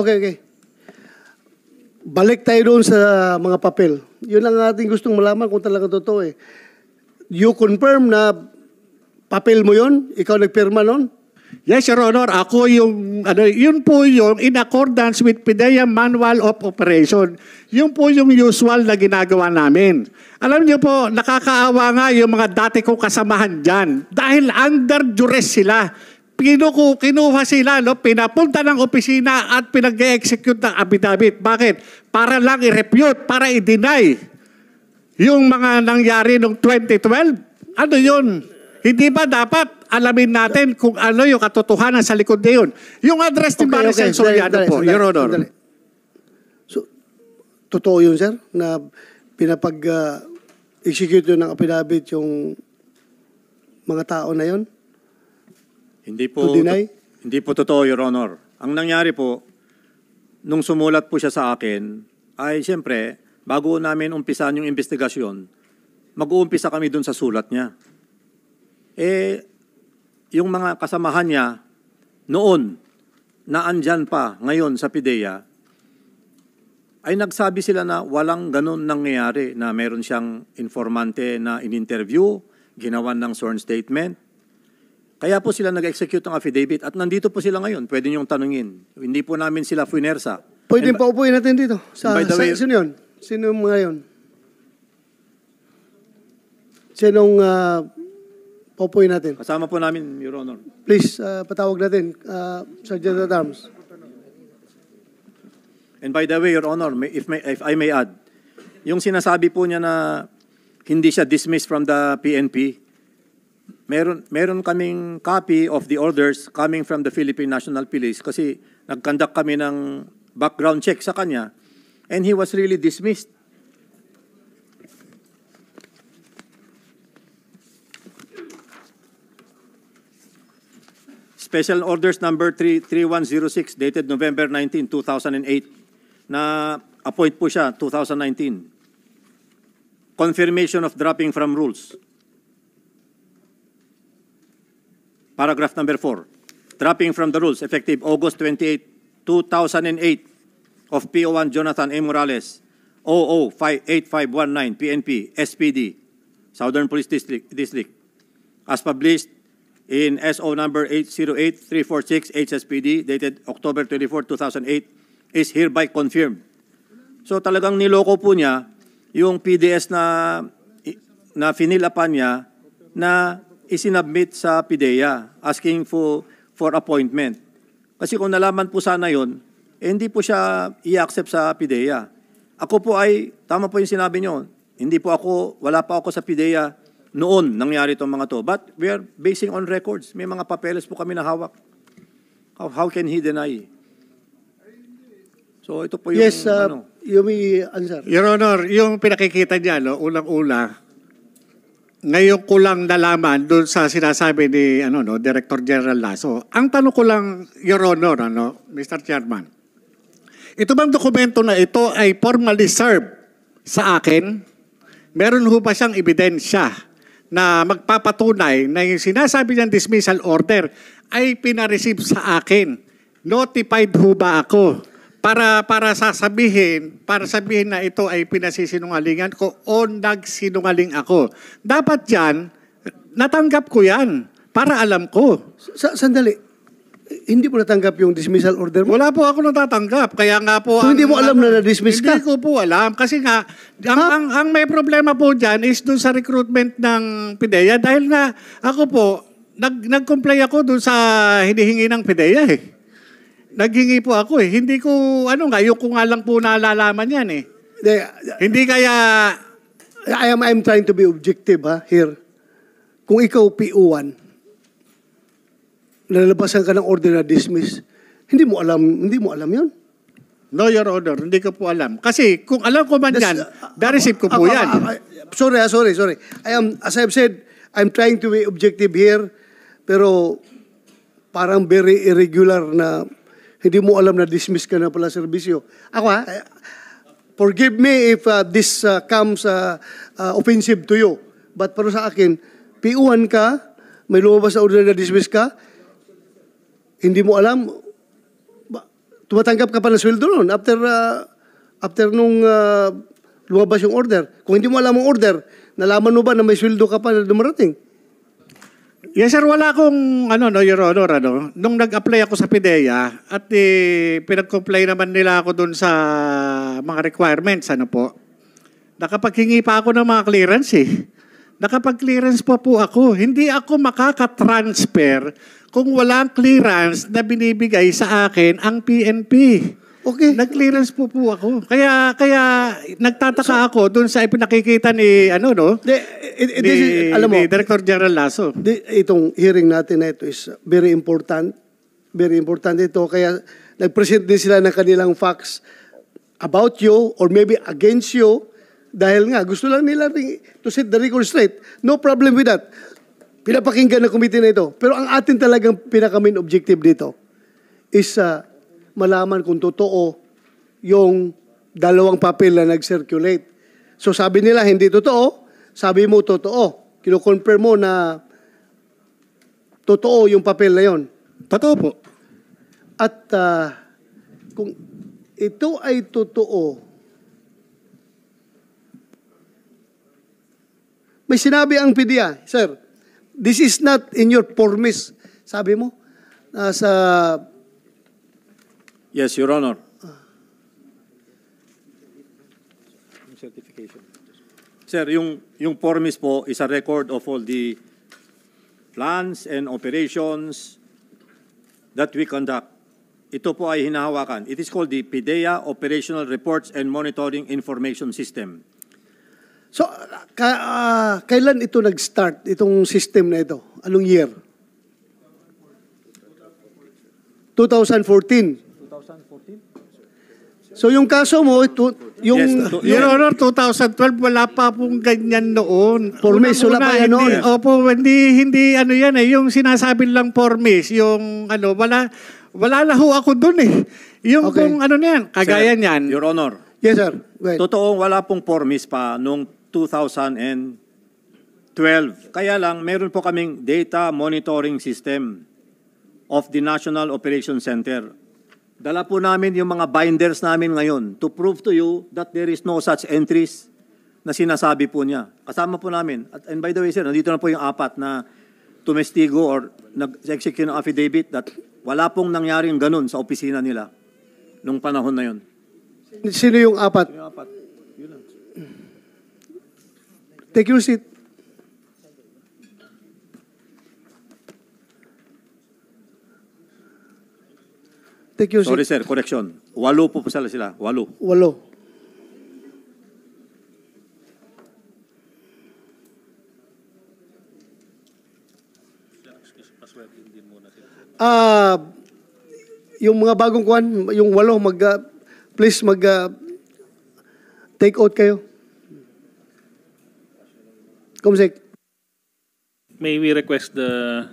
Okay, okay. Balik tayo doon sa mga papel. Yun ang ating gustong malaman kung talaga totoo eh. You confirm na papel mo yon? Ikaw nagpirma noon? Yes, Your Honor. Ako yung, ano, yun po yung in accordance with PIDEA Manual of Operation. Yun po yung usual na ginagawa namin. Alam niyo po, nakakaawa nga yung mga dati kong kasamahan dyan. Dahil under duress sila Kinuku, kinuha sila, Lalo, pinapunta ng opisina at pinag-execute ng abidabit. Bakit? Para lang i-refute, para i-deny yung mga nangyari noong 2012. Ano yun? Hindi ba dapat alamin natin kung ano yung katotohanan sa likod na yun? Yung address ni okay, Maris okay. Soriano po, Your Honor. So, totoo yun, sir, na pinapag-execute uh, yun ng apinabit yung mga tao na yun? Hindi po, to deny? hindi po totoo, Your Honor. Ang nangyari po, nung sumulat po siya sa akin, ay siyempre, bago namin umpisan yung investigasyon, mag-uumpisa kami dun sa sulat niya. Eh, yung mga kasamahan niya, noon, na andyan pa ngayon sa PIDEA, ay nagsabi sila na walang ganun nangyayari na meron siyang informante na in-interview, ginawan ng sworn statement, kaya po sila nag-execute ng affidavit at nandito po sila ngayon. Pwede niyong tanungin. Hindi po namin sila funersa. Pwede pa upuin natin dito. Sa, by the sa way, sino yun? Sino mga yun? Sinong uh, ah, paupuin natin? Kasama po namin, Your Honor. Please, uh, patawag natin, uh, Sergeant at Arms. And by the way, Your Honor, may, if, may, if I may add, yung sinasabi po niya na hindi siya dismissed from the PNP, meron, meron kaming copy of the orders coming from the Philippine National Police kasi nagkandak kami ng background check sa kanya and he was really dismissed. Special Orders number 3, 3106 dated November 19, 2008 na appoint po siya 2019. Confirmation of dropping from rules. paragraph number 4, dropping from the rules effective August 28, 2008 of PO1 Jonathan A. Morales, 008519 PNP SPD, Southern Police District, District as published in SO number 808346 HSPD dated October 24, 2008 is hereby confirmed. So talagang niloko po niya yung PDS na na finila niya na isinabmit sa PIDEA asking for, for appointment. Kasi kung nalaman po sana yon, eh, hindi po siya i-accept sa PIDEA. Ako po ay, tama po yung sinabi nyo, hindi po ako, wala pa ako sa PIDEA noon nangyari itong mga to. But we are basing on records. May mga papeles po kami na hawak. How, how can he deny? So ito po yung yes, uh, ano. You may answer. Your Honor, yung pinakikita niya, no, unang-una, ngayon ko lang nalaman doon sa sinasabi ni ano no Director General Lasso. Ang tanong ko lang Your Honor ano Mr. Chairman. Ito bang dokumento na ito ay formally served sa akin? Meron ho ba siyang ebidensya na magpapatunay na yung sinasabi niyang dismissal order ay pinareceive sa akin? Notified ho ba ako para para sasabihin, para sabihin na ito ay pinasisinungalingan ko o nagsinungaling ako. Dapat 'yan natanggap ko 'yan para alam ko. Sa sandali. Hindi po natanggap yung dismissal order mo? Wala po ako natatanggap. Kaya nga po... So, ang, hindi mo alam na na-dismiss ka? Hindi ko po alam. Kasi nga, ang, ang, ang may problema po dyan is dun sa recruitment ng PIDEA. Dahil na ako po, nag, nag-comply ako dun sa hinihingi ng PIDEA eh. Naghingi po ako eh. Hindi ko, ano nga, ayoko nga lang po nalalaman yan eh. They, Hindi kaya... I am, I'm trying to be objective ha, here. Kung ikaw PO1, nalalabasan ka ng order na dismiss, hindi mo alam, hindi mo alam yon. No, Your Honor, hindi ko po alam. Kasi kung alam ko man That's, yan, uh, darisip ko po uh, yan. Uh, uh, sorry, sorry, sorry. I am, as I've said, I'm trying to be objective here, pero parang very irregular na hindi mo alam na dismiss ka na pala sa serbisyo. Ako ha, eh, forgive me if uh, this uh, comes uh, uh, offensive to you. But para sa akin, piuhan ka, may lumabas sa order na dismiss ka, hindi mo alam, tumatanggap ka pa ng sweldo noon after, uh, after nung uh, lumabas yung order. Kung hindi mo alam ang order, nalaman mo ba na may sweldo ka pa na dumarating? Yes sir, wala akong ano no, Your Honor, ano. Nung nag-apply ako sa PIDEA at eh, pinag-comply naman nila ako doon sa mga requirements, ano po. Nakapaghingi pa ako ng mga clearance eh. Nakapag-clearance pa po ako. Hindi ako makaka-transfer kung walang clearance na binibigay sa akin ang PNP. Okay. Nag-clearance po po ako. Kaya kaya nagtataka so, ako doon sa ipinakikita ni ano no? The, it, it, ni, is, alam mo, ni Director General Lasso. The, itong hearing natin na ito is very important. Very important ito kaya nag-present din sila ng kanilang facts about you or maybe against you dahil nga gusto lang nila to set the record straight. No problem with that. Pinapakinggan ng committee na ito. Pero ang atin talagang pinaka main objective dito is uh, malaman kung totoo yung dalawang papel na nag-circulate. So sabi nila, hindi totoo. Sabi mo, totoo. Kino-confirm mo na totoo yung papel na yon. Totoo po. At uh, kung ito ay totoo, may sinabi ang PDA, Sir, this is not in your formis. Sabi mo, uh, sa Yes, Your Honor. Certification. Sir, yung, yung formis po is a record of all the plans and operations that we conduct. Ito po ay hinahawakan. It is called the PIDEA Operational Reports and Monitoring Information System. So, ka, uh, kailan ito nag-start, itong system na ito? Anong year? 2014. So yung kaso mo, ito, yung... Yes, to, Your Honor, 2012, wala pa pong ganyan noon. Formis, wala pa yan noon. Opo, hindi, hindi ano yan eh. Yung sinasabi lang formis, yung ano, wala, wala na ho ako dun eh. Yung Okay. kung ano na yan, kagaya Sir, niyan. Your Honor, Yes, sir. Go ahead. totoong wala pong formis pa noong 2012. Kaya lang, meron po kaming data monitoring system of the National Operation Center. Dala po namin yung mga binders namin ngayon to prove to you that there is no such entries na sinasabi po niya. Kasama po namin. At, and by the way, sir, nandito na po yung apat na tumestigo or nag-execute ng affidavit that wala pong nangyaring ganun sa opisina nila nung panahon na yun. Sino yung apat? yung apat? Yun lang. Take your seat. Thank you, Sorry sir, correction. Walo po po sila sila. Walo. Walo. Ah, yung mga bagong kuan, yung walo mag ah, please mag ah, take out kayo. Kumsek. May we request the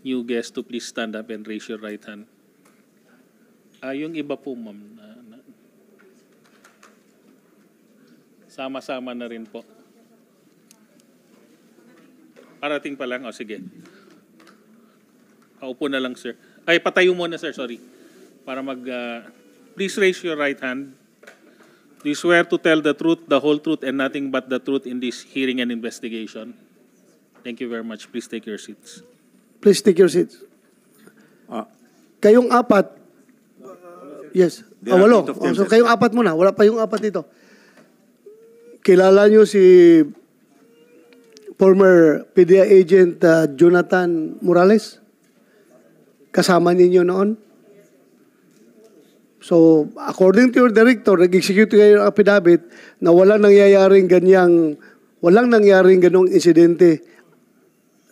new guest to please stand up and raise your right hand? Uh, yung iba po, ma'am, sama-sama na rin po. Parating pa lang. O, oh, sige. Kaupo na lang, sir. Ay, patayo muna, sir. Sorry. Para mag... Uh, please raise your right hand. Do you swear to tell the truth, the whole truth, and nothing but the truth in this hearing and investigation? Thank you very much. Please take your seats. Please take your seats. Ah. Kayong apat, Yes. oh, walo. Oh, so kayong apat muna. Wala pa yung apat dito. Kilala nyo si former PDA agent uh, Jonathan Morales? Kasama ninyo noon? So, according to your director, nag-execute kayo ng affidavit na wala nangyayaring ganyang, walang nangyaring ganong insidente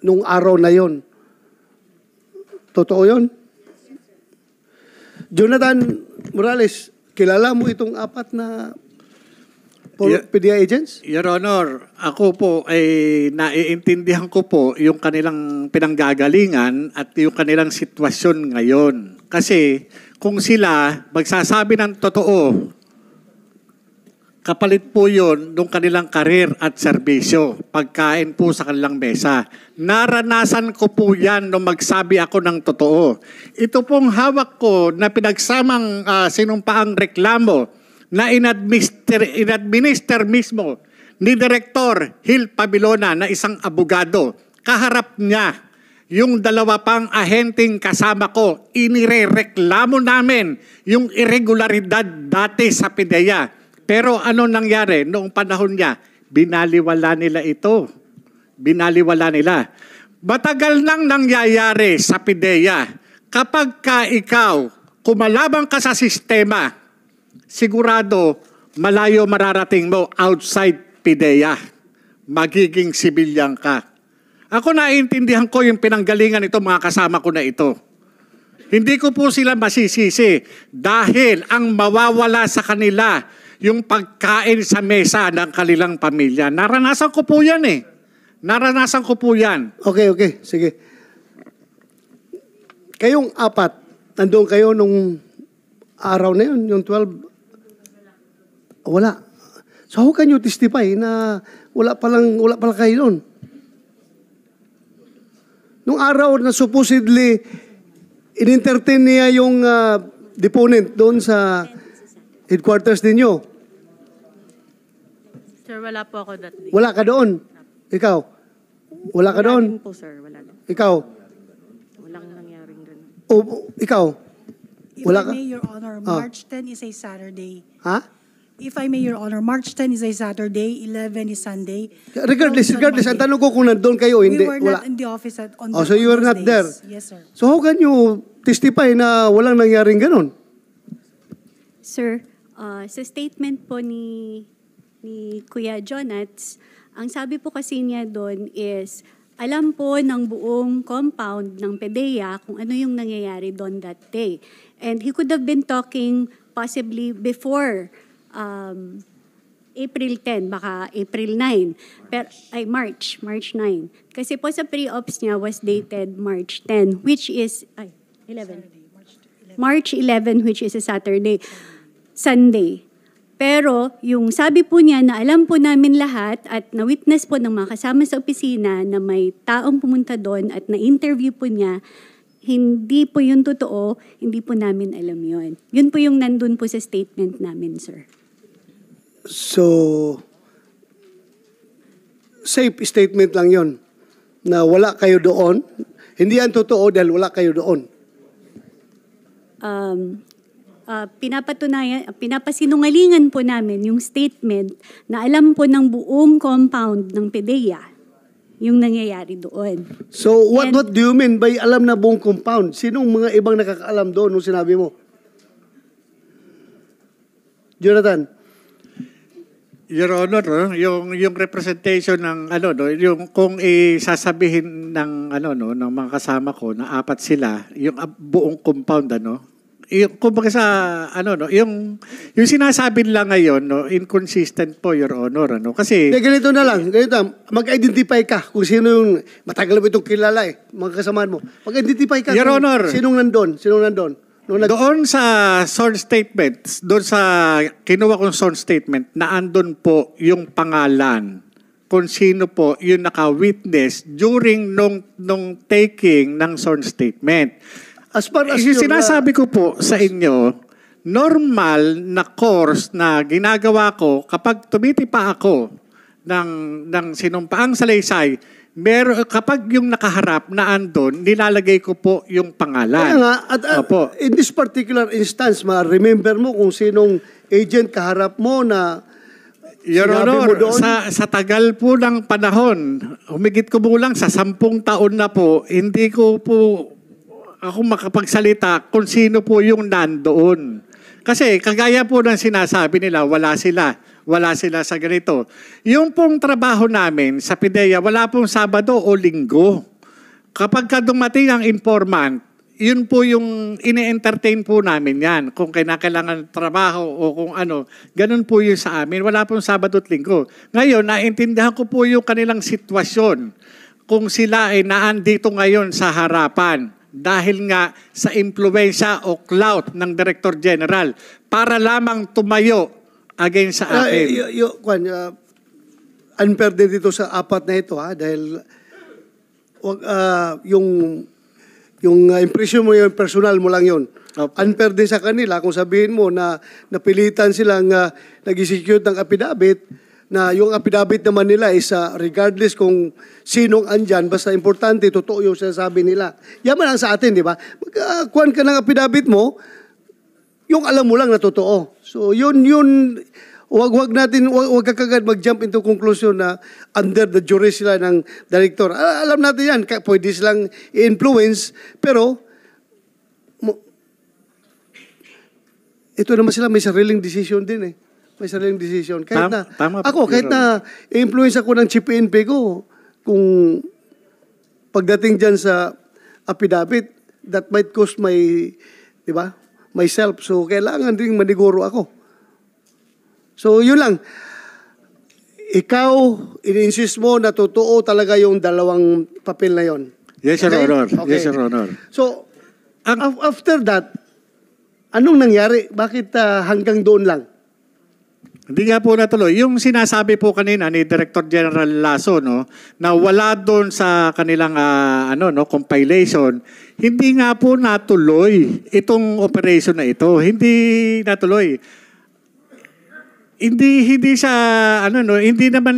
nung araw na yon. Totoo yon? Jonathan Morales, kilala mo itong apat na PDI agents? Your Honor, ako po ay naiintindihan ko po yung kanilang pinanggagalingan at yung kanilang sitwasyon ngayon. Kasi kung sila magsasabi ng totoo Kapalit po yon nung kanilang karir at serbisyo, pagkain po sa kanilang mesa. Naranasan ko po yan nung magsabi ako ng totoo. Ito pong hawak ko na pinagsamang uh, sinumpaang reklamo na inadminister, inadminister mismo ni Director Hil Pabilona na isang abogado. Kaharap niya yung dalawa pang ahenteng kasama ko, inirereklamo namin yung irregularidad dati sa PIDEA pero ano nangyari? Noong panahon niya, binaliwala nila ito. Binaliwala nila. Matagal nang nangyayari sa PIDEA. Kapag ka ikaw, kumalabang ka sa sistema, sigurado malayo mararating mo outside PIDEA. Magiging sibilyan ka. Ako naiintindihan ko yung pinanggalingan ito mga kasama ko na ito. Hindi ko po sila masisisi dahil ang mawawala sa kanila yung pagkain sa mesa ng kanilang pamilya. Naranasan ko po yan eh. Naranasan ko po yan. Okay, okay. Sige. Kayong apat, nandoon kayo nung araw na yun, yung 12. Wala. So how can you testify na wala palang, wala palang kayo noon? Nung araw na supposedly in-entertain niya yung uh, deponent doon sa headquarters ninyo. Sir, wala po ako that day. Wala ka doon? Ikaw? Wala ka doon? Wala po, sir. Wala lang. Ikaw? Walang nangyaring ganun. O, o- ikaw? If Wala I may, Your Honor, Ah. March 10 is a Saturday. Ha? If I may, Your Honor, March 10 is a Saturday, 11 is Sunday. Regardless, regardless, ang tanong ko kung nandun kayo, hindi, We were wala. not in the office at, on Oh, the, so you were those not there? Yes, sir. So how can you testify na walang nangyaring ganun? Sir, ah, sa statement po ni ni Kuya Jonats, ang sabi po kasi niya doon is, alam po ng buong compound ng PDEA kung ano yung nangyayari doon that day. And he could have been talking possibly before um, April 10, baka April 9. Pero, ay, March, March 9. Kasi po sa pre-ops niya was dated March 10, which is, ay, 11. Saturday, March 11, March 11 which is a Saturday. Sunday. Pero yung sabi po niya na alam po namin lahat at na-witness po ng mga kasama sa opisina na may taong pumunta doon at na-interview po niya, hindi po yun totoo, hindi po namin alam yun. Yun po yung nandun po sa statement namin, sir. So, safe statement lang yon na wala kayo doon. Hindi yan totoo dahil wala kayo doon. Um, Ah, pinapatunayan, pinapasinungalingan po namin yung statement na alam po ng buong compound ng PDEA yung nangyayari doon. So what And, what do you mean by alam na buong compound? Sinong mga ibang nakakaalam doon nung sinabi mo? Jonathan. Your Honor, no? yung yung representation ng ano no, yung kung isasabihin ng ano no ng mga kasama ko na apat sila, yung ah, buong compound ano, yung, kumbaga sa, ano, no, yung, yung sinasabi nila ngayon, no, inconsistent po, Your Honor, ano, kasi... De, ganito na lang, ganito, mag-identify ka kung sino yung, matagal mo itong kilala eh, mga kasamahan mo. Mag-identify ka Your kung Honor, sinong nandoon? sinong nandun. Nung nag- doon sa sworn statements, doon sa kinuha kong sworn statement, na naandun po yung pangalan kung sino po yung naka-witness during nung, nung taking ng sworn statement. As far as eh, yung uh, sinasabi ko po sa inyo, normal na course na ginagawa ko kapag tumitipa ako ng, ng sinumpaang salaysay, meron, kapag yung nakaharap na andon, nilalagay ko po yung pangalan. Kaya nga, at, at, Opo. in this particular instance, ma, remember mo kung sinong agent kaharap mo na Your Sinabi Honor, sa, sa tagal po ng panahon, humigit ko mo lang sa sampung taon na po, hindi ko po ako makapagsalita kung sino po yung nandoon. Kasi kagaya po ng sinasabi nila, wala sila. Wala sila sa ganito. Yung pong trabaho namin sa PIDEA, wala pong Sabado o Linggo. Kapag ka dumating ang informant, yun po yung ine-entertain po namin yan. Kung kinakailangan ng trabaho o kung ano. Ganun po yun sa amin. Wala pong Sabado at Linggo. Ngayon, naintindihan ko po yung kanilang sitwasyon. Kung sila ay naandito ngayon sa harapan dahil nga sa impluensya o clout ng Director General para lamang tumayo against sa ah, atin. Uh, y- y- Kwan, uh, ah, unfair din dito sa apat na ito ha dahil uh, yung yung uh, impression mo yung personal mo lang yun. Okay. Unfair din sa kanila kung sabihin mo na napilitan silang uh, nag-execute ng affidavit na yung apidabit naman nila is uh, regardless kung sinong andyan, basta importante, totoo yung sinasabi nila. Yaman ang sa atin, di ba? Magkuhan ah, uh, ka ng apidabit mo, yung alam mo lang na totoo. So yun, yun, wag wag natin wag, wag kagad mag-jump into conclusion na under the jury sila ng director. Ah, alam natin 'yan, pwede silang influence pero mo, ito naman sila may sariling decision din eh may sariling decision. Kahit na, tama, ako, kahit na influence ako ng chief PNP ko, kung pagdating dyan sa apidapit, that might cost my, di ba, myself. So, kailangan ding maniguro ako. So, yun lang. Ikaw, in-insist mo na totoo talaga yung dalawang papel na yon. Yes, Your okay? Honor. Okay. Yes, Your Honor. So, Ang, after that, anong nangyari? Bakit uh, hanggang doon lang? Hindi nga po natuloy. Yung sinasabi po kanina ni Director General Lasso no na wala doon sa kanilang uh, ano no compilation, hindi nga po natuloy itong operation na ito. Hindi natuloy. Hindi hindi sa ano no, hindi naman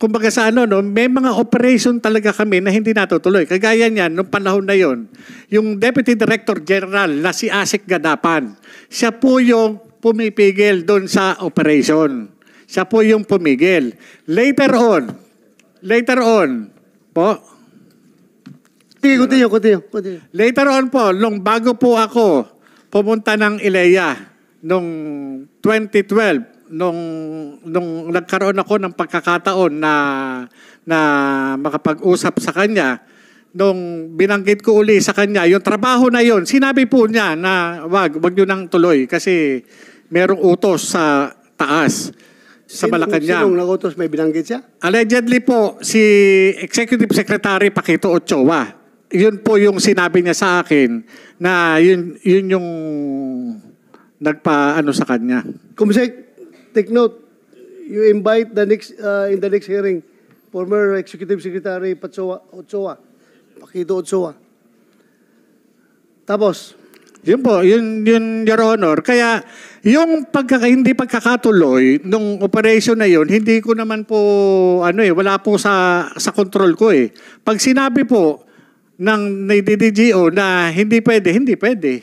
kumbaga sa ano no, may mga operation talaga kami na hindi natutuloy. Kagaya niyan nung panahon na 'yon, yung Deputy Director General na si Asik Gadapan, siya po yung pumipigil doon sa operation. Siya po yung pumigil. Later on, later on, po, Continue, continue, continue. Later on po, nung bago po ako pumunta ng Ileya nung 2012, nung, nung nagkaroon ako ng pagkakataon na, na makapag-usap sa kanya, nung binanggit ko uli sa kanya, yung trabaho na yon, sinabi po niya na wag, wag yun ang tuloy kasi merong utos sa taas sa Malacanang. Sinong nagutos may binanggit siya? Allegedly po, si Executive Secretary Paquito Ochoa. Yun po yung sinabi niya sa akin na yun, yun yung nagpaano sa kanya. Kumsek, take note, you invite the next, uh, in the next hearing, former Executive Secretary Pachoa, Ochoa kay Dood Soa. Tapos, yun po, yun, yun, Your Honor. Kaya, yung pagka, hindi pagkakatuloy nung operation na yun, hindi ko naman po, ano eh, wala po sa, sa control ko eh. Pag sinabi po ng DDGO na hindi pwede, hindi pwede.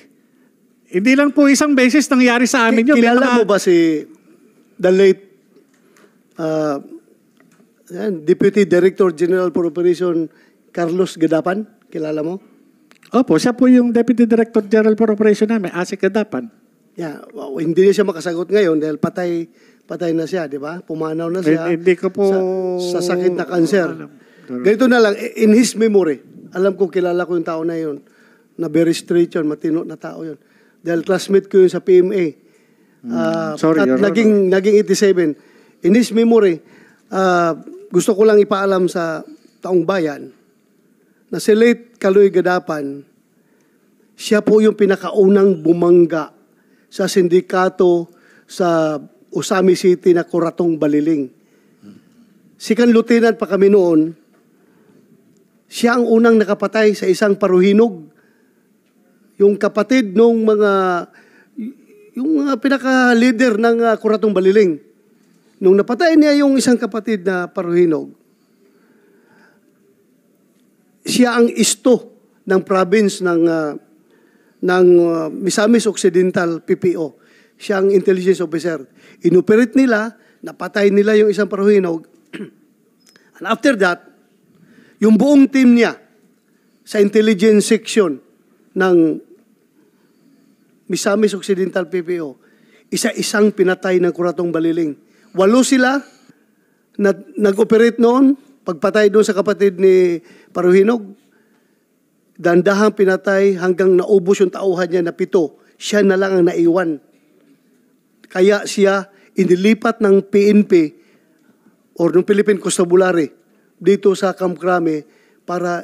Hindi lang po isang beses nangyari sa amin yun. Kilala mo ba si the late uh, Deputy Director General for Operation Carlos Gadapan, kilala mo? Opo, siya po yung Deputy Director General for Operation namin, ASIC Gadapan. Yeah, well, hindi niya siya makasagot ngayon dahil patay patay na siya, di ba? Pumanaw na siya. Hindi ko po... Sa, sa sakit na kanser. Ganito na lang, in his memory, alam ko kilala ko yung tao na yun, na very straight yun, matino na tao yun. Dahil classmate ko yun sa PMA. Mm, uh, ah, sorry, at naging, right. naging 87. In his memory, uh, gusto ko lang ipaalam sa taong bayan, na si late Kaloy Gadapan, siya po yung pinakaunang bumangga sa sindikato sa Usami City na Kuratong Baliling. Si Kanlutinan pa kami noon, siya ang unang nakapatay sa isang paruhinog. Yung kapatid nung mga yung pinaka-leader ng ah, Kuratong Baliling. Nung napatay niya yung isang kapatid na paruhinog, siya ang isto ng province ng uh, ng uh, Misamis Occidental PPO. Siya ang intelligence officer. Inoperate nila, napatay nila yung isang paruhinog. And after that, yung buong team niya sa intelligence section ng Misamis Occidental PPO, isa-isang pinatay ng kuratong baliling. Walo sila na nag-operate noon, pagpatay doon sa kapatid ni paruhinog. Dandahang pinatay hanggang naubos yung tauhan niya na pito. Siya na lang ang naiwan. Kaya siya inilipat ng PNP or ng Philippine Constabulary dito sa Kamkrame para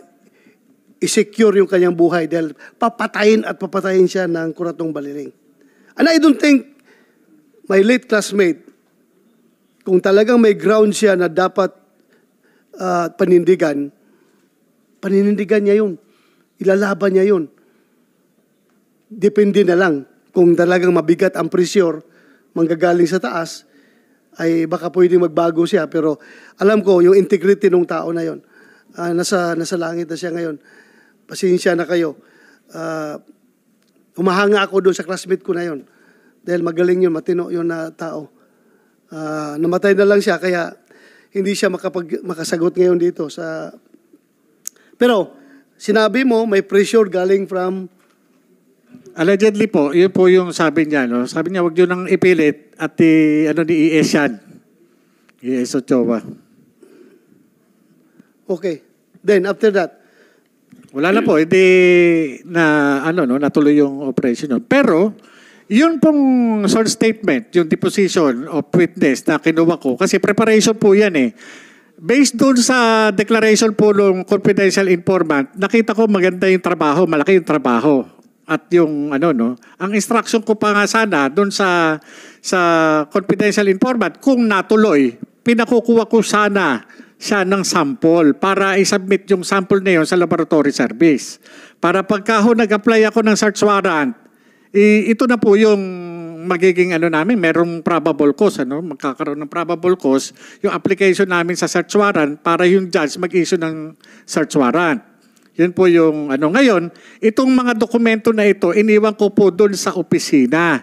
isecure yung kanyang buhay dahil papatayin at papatayin siya ng kuratong baliling. And I don't think my late classmate, kung talagang may ground siya na dapat uh, panindigan, Paninindigan niya yun. Ilalaban niya yun. Depende na lang kung talagang mabigat ang pressure manggagaling sa taas, ay baka pwede magbago siya. Pero alam ko, yung integrity ng tao na yon, uh, ah, nasa, nasa langit na siya ngayon. Pasensya na kayo. Uh, humahanga ako doon sa classmate ko na yon. Dahil magaling yun, matino yun na tao. Uh, namatay na lang siya, kaya hindi siya makapag, makasagot ngayon dito sa pero, sinabi mo, may pressure galing from... Allegedly po, yun po yung sabi niya. No? Sabi niya, wag yun ang ipilit at i, ano, ni ES yan. ES Ochoa. Okay. Then, after that, wala na po, hindi na ano no, natuloy yung operation. No? Pero yun pong sworn statement, yung deposition of witness na kinuha ko kasi preparation po 'yan eh. Based doon sa declaration po ng confidential informant, nakita ko maganda yung trabaho, malaki yung trabaho at yung ano no ang instruction ko pa nga sana doon sa sa confidential informant kung natuloy pinakukuha ko sana siya ng sample para i-submit yung sample na yun sa laboratory service para pagka ho nag-apply ako ng search warrant eh, ito na po yung magiging ano namin, merong probable cause, ano, magkakaroon ng probable cause, yung application namin sa search warrant para yung judge mag-issue ng search warrant. Yun po yung ano. Ngayon, itong mga dokumento na ito, iniwan ko po doon sa opisina.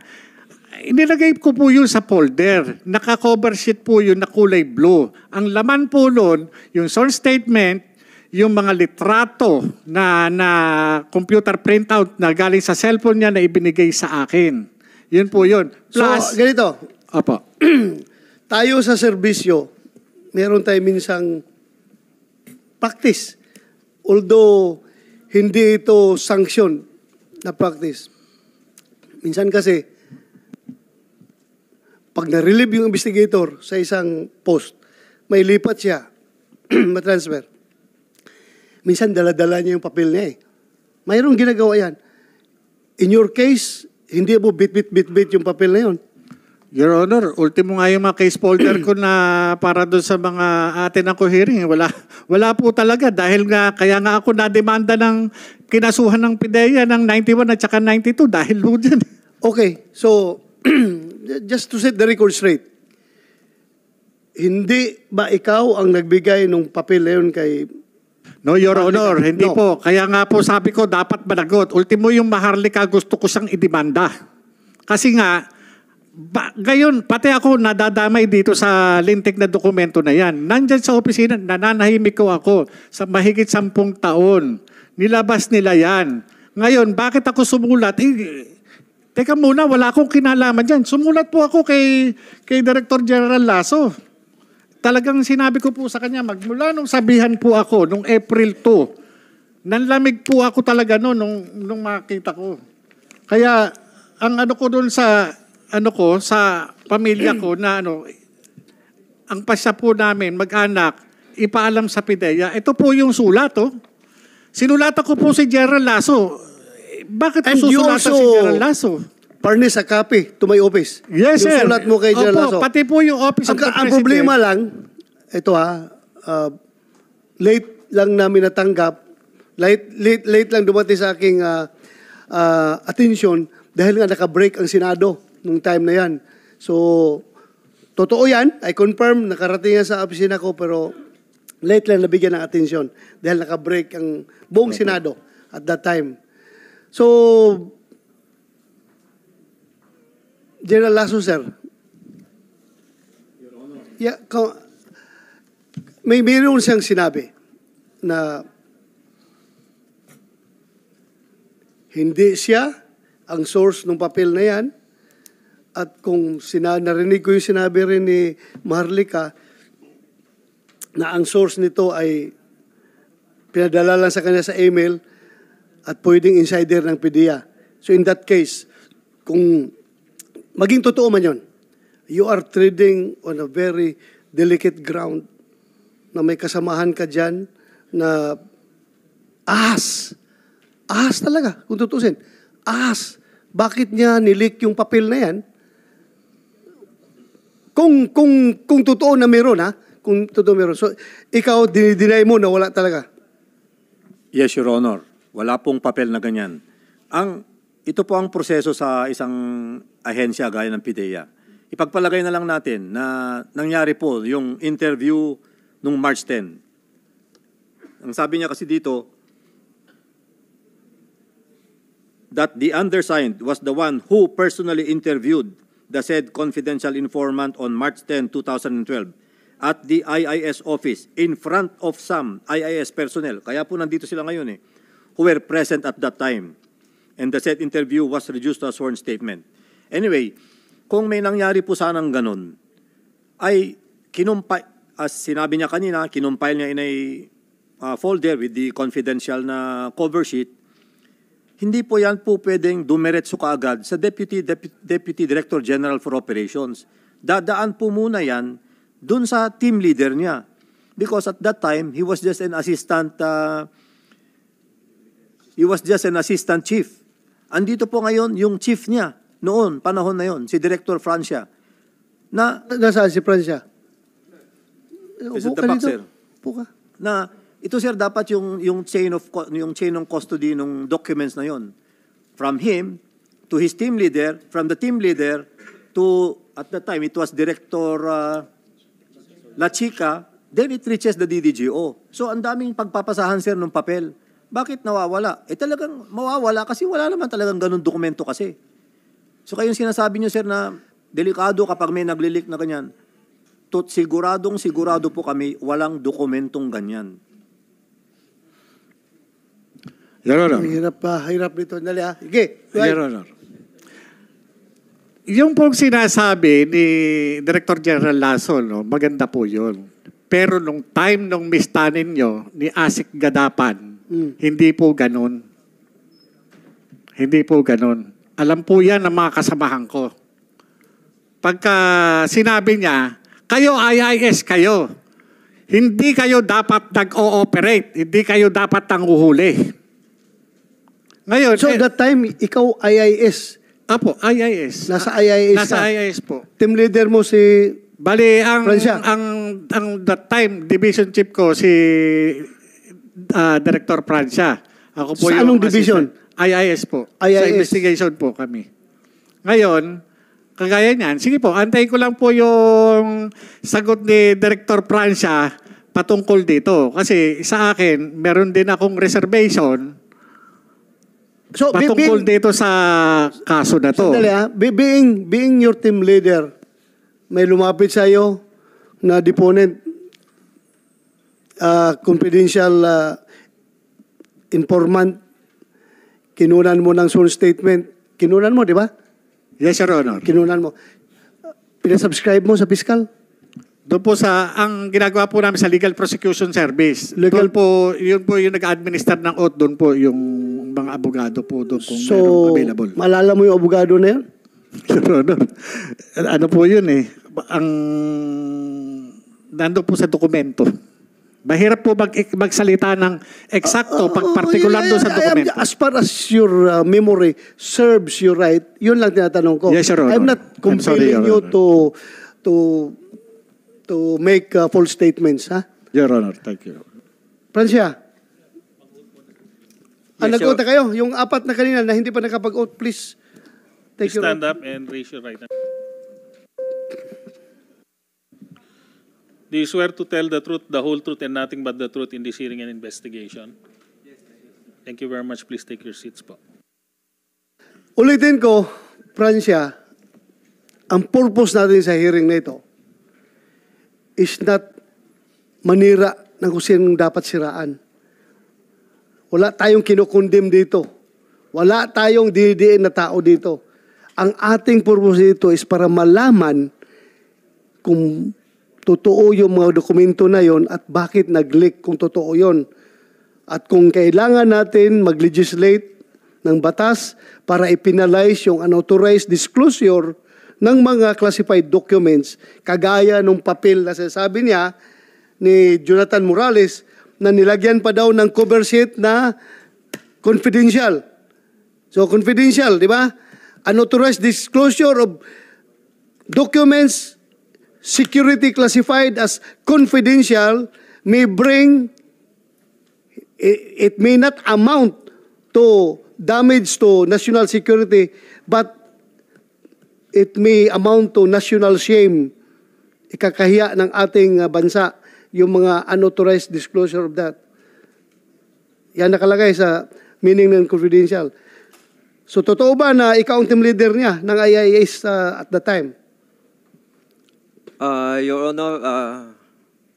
Inilagay ko po yun sa folder. Naka-cover sheet po yun na kulay blue. Ang laman po noon, yung sworn statement, yung mga litrato na, na computer printout na galing sa cellphone niya na ibinigay sa akin. Yun po yun. Plus, so, ganito. Apa. tayo sa serbisyo, meron tayo minsang practice. Although, hindi ito sanction na practice. Minsan kasi, pag na-relieve yung investigator sa isang post, may lipat siya, matransfer. Minsan, daladala niya yung papel niya eh. Mayroong ginagawa yan. In your case, hindi mo bit-bit-bit-bit yung papel na yun. Your Honor, ultimo nga yung mga case folder ko na para doon sa mga atin ako hearing. Wala, wala po talaga dahil nga, kaya nga ako nademanda ng kinasuhan ng PIDEA ng 91 at saka 92 dahil po dyan. Okay, so just to set the record straight, hindi ba ikaw ang nagbigay ng papel na yun kay No, Your Honor, hindi no. po. Kaya nga po sabi ko, dapat managot. Ultimo yung Maharlika, gusto ko siyang idemanda. Kasi nga, ba, gayon, pati ako nadadamay dito sa lintik na dokumento na yan. Nandyan sa opisina, nananahimik ko ako sa mahigit sampung taon. Nilabas nila yan. Ngayon, bakit ako sumulat? Eh, teka muna, wala akong kinalaman dyan. Sumulat po ako kay, kay Director General Lasso talagang sinabi ko po sa kanya, magmula nung sabihan po ako, nung April 2, nanlamig po ako talaga no, nung, nung makita ko. Kaya, ang ano ko doon sa, ano ko, sa pamilya ko na ano, ang pasya po namin, mag-anak, ipaalam sa PIDEA, ito po yung sulat, oh. Sinulata ko po si Gerald Lasso. Bakit po susulata also, si Gerald Lasso? Parnes, Akapi, to my office. Yes, yung sir. sulat mo kay Opo, General pati po yung office Ang, of the ang problema lang, ito ha, uh, late lang namin natanggap, late, late, late lang dumating sa aking uh, uh, attention dahil nga nakabreak ang Senado nung time na yan. So, totoo yan. I confirm, nakarating yan sa opisina ko pero late lang nabigyan ng atensyon dahil nakabreak ang buong Senado at that time. So, General Lasso, sir. Yeah, ka- may mayroon siyang sinabi na hindi siya ang source ng papel na yan. At kung sina, narinig ko yung sinabi rin ni Marlika na ang source nito ay pinadala lang sa kanya sa email at pwedeng insider ng PDEA. So in that case, kung Maging totoo man yon, you are treading on a very delicate ground na may kasamahan ka dyan na ahas. Ahas talaga, kung tutusin. Ahas. Bakit niya nilik yung papel na yan? Kung, kung, kung totoo na meron, ha? Kung totoo meron. So, ikaw, dinideny mo na wala talaga. Yes, Your Honor. Wala pong papel na ganyan. Ang, ito po ang proseso sa isang ahensya gaya ng PDEA. Ipagpalagay na lang natin na nangyari po yung interview nung March 10. Ang sabi niya kasi dito, that the undersigned was the one who personally interviewed the said confidential informant on March 10, 2012 at the IIS office in front of some IIS personnel. Kaya po nandito sila ngayon eh, who were present at that time. And the said interview was reduced to a sworn statement. Anyway, kung may nangyari po sanang ganun, ay kinumpay, as sinabi niya kanina, kinumpile niya in a uh, folder with the confidential na cover sheet, hindi po yan po pwedeng dumiretso kaagad sa Deputy, Dep- Deputy Director General for Operations. Dadaan po muna yan dun sa team leader niya. Because at that time, he was just an assistant, uh, he was just an assistant chief. Andito po ngayon yung chief niya noon, panahon na yon, si Director Francia, na, Nasaan si Francia? Upo President ka dito. Upo ka. na ito sir dapat yung yung chain of yung chain ng custody ng documents na yon from him to his team leader from the team leader to at the time it was director uh, La Chica then it reaches the DDGO so ang daming pagpapasahan sir ng papel bakit nawawala eh talagang mawawala kasi wala naman talagang ganun dokumento kasi So yung sinasabi niyo, sir, na delikado kapag may naglilik na ganyan. Tot siguradong sigurado po kami walang dokumentong ganyan. Your Honor. Hirap pa, ah, hirap nito. Dali ha. Ah. Sige. Okay. Your Honor. Yung pong sinasabi ni Director General Lasso, no, maganda po yun. Pero nung time nung mistanin nyo ni Asik Gadapan, mm. hindi po ganun. Hindi po ganun. Alam po yan ng mga kasamahan ko. Pagka sinabi niya, kayo IIS kayo. Hindi kayo dapat nag-ooperate. Hindi kayo dapat nanguhuli. Ngayon, so eh, that time, ikaw IIS. Apo, IIS. Nasa IIS Nasa ka. IIS po. Team leader mo si Bali, ang, Francia. ang, ang that time, division chief ko si uh, Director Francia. Ako po Sa yung anong assistant. division? IIS po. IIS. Sa investigation po kami. Ngayon, kagaya niyan, sige po, antayin ko lang po yung sagot ni Director Francia patungkol dito. Kasi sa akin, meron din akong reservation so, patungkol being, dito sa kaso na to. Sandali ha, ah. being, being your team leader, may lumapit sa iyo na deponent, uh, confidential uh, informant, kinunan mo ng sworn statement. Kinunan mo, di ba? Yes, Your Honor. Kinunan mo. Pinasubscribe mo sa fiscal? Doon po sa, ang ginagawa po namin sa Legal Prosecution Service, legal, doon po, yun po yung nag-administer ng oath, doon po yung mga abogado po doon kung so, meron available. malala mo yung abogado na yun? Your Honor, ano po yun eh, ang, nando po sa dokumento. Mahirap po mag magsalita ng eksakto uh, uh, pag ah, partikular uh, doon sa dokumento. as far as your uh, memory serves you right, yun lang tinatanong ko. Yes, Your I'm not compelling I'm sorry, you to to to make uh, false statements, ha? Your Honor, thank you. Francia, yes, ah, nag kayo. Yung apat na kanina na hindi pa nakapag-vote, please. Take please your stand up and raise your right hand. Do you swear to tell the truth, the whole truth, and nothing but the truth in this hearing and investigation? Yes, Thank you very much. Please take your seats po. Ulitin ko, Francia, ang purpose natin sa hearing na ito is not manira ng kung sinong dapat siraan. Wala tayong kinukundim dito. Wala tayong didiin na tao dito. Ang ating purpose dito is para malaman kung totoo yung mga dokumento na yon at bakit nag-leak kung totoo yon. At kung kailangan natin mag-legislate ng batas para ipinalize yung unauthorized disclosure ng mga classified documents kagaya ng papel na sinasabi niya ni Jonathan Morales na nilagyan pa daw ng cover sheet na confidential. So confidential, di ba? Unauthorized disclosure of documents security classified as confidential may bring, it may not amount to damage to national security, but it may amount to national shame. Ikakahiya ng ating uh, bansa yung mga unauthorized disclosure of that. Yan nakalagay sa meaning ng confidential. So totoo ba na ikaw ang team leader niya ng IIS uh, at the time? Uh, Your Honor, uh,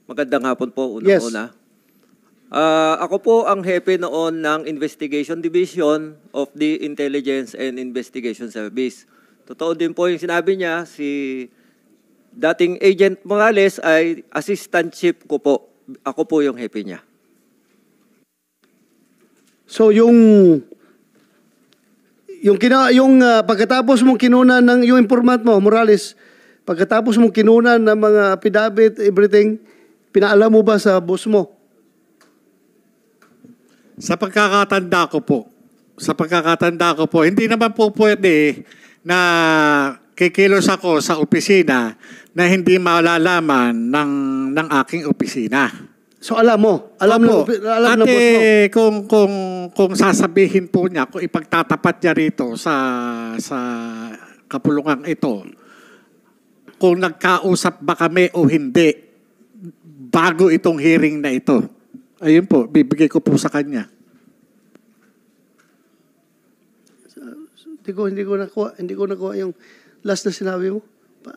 magandang hapon po unang-una. Yes. Una. Uh, ako po ang hepe noon ng Investigation Division of the Intelligence and Investigation Service. Totoo din po yung sinabi niya, si dating Agent Morales ay assistant chief ko po. Ako po yung hepe niya. So yung yung kina, yung uh, pagkatapos mong kinuna ng yung informant mo, Morales, Pagkatapos mong kinuna ng mga affidavit, everything, pinaalam mo ba sa boss mo? Sa pagkakatanda ko po, sa pagkakatanda ko po, hindi naman po pwede na kikilos ako sa opisina na hindi malalaman ng, ng aking opisina. So alam mo, alam mo, alam Ate, na boss mo. kung kung kung sasabihin po niya, kung ipagtatapat niya rito sa sa kapulungan ito, kung nagkausap ba kami o hindi bago itong hearing na ito. Ayun po, bibigay ko po sa kanya. Hindi ko, hindi ko nakuha, hindi ko nakuha yung last na sinabi mo. Pa.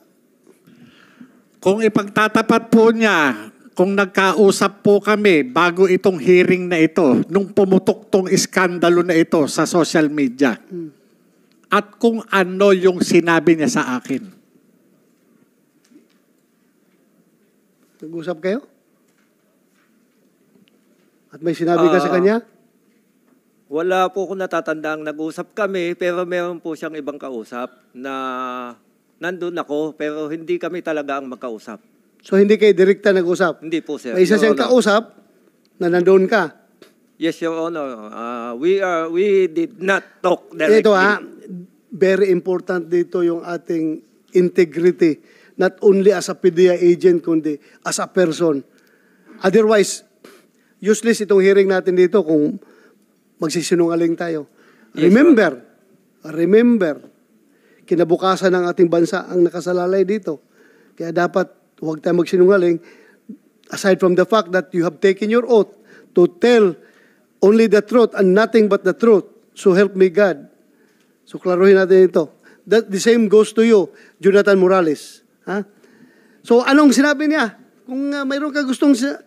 Kung ipagtatapat po niya, kung nagkausap po kami bago itong hearing na ito, nung pumutok tong iskandalo na ito sa social media, hmm. at kung ano yung sinabi niya sa akin. Nag-usap kayo? At may sinabi ka sa ah, kanya? Wala po akong natatandang nag-usap kami pero meron po siyang ibang kausap na nandun ako pero hindi kami talaga ang magkausap. So hindi kayo direkta nag-usap. Hindi po sir. May isa siyang kausap na nandoon ka. Yes, Your Honor. Ah, we are we did not talk directly. Ito ha, ah, very important dito yung ating integrity not only as a PDA agent, kundi as a person. Otherwise, useless itong hearing natin dito kung magsisinungaling tayo. Yes, remember, sir. remember, kinabukasan ng ating bansa ang nakasalalay dito. Kaya dapat huwag tayo magsinungaling aside from the fact that you have taken your oath to tell only the truth and nothing but the truth. So help me God. So klaruhin natin ito. That the same goes to you, Jonathan Morales. Ha? So, anong sinabi niya? Kung uh, mayroon ka gustong... Sa...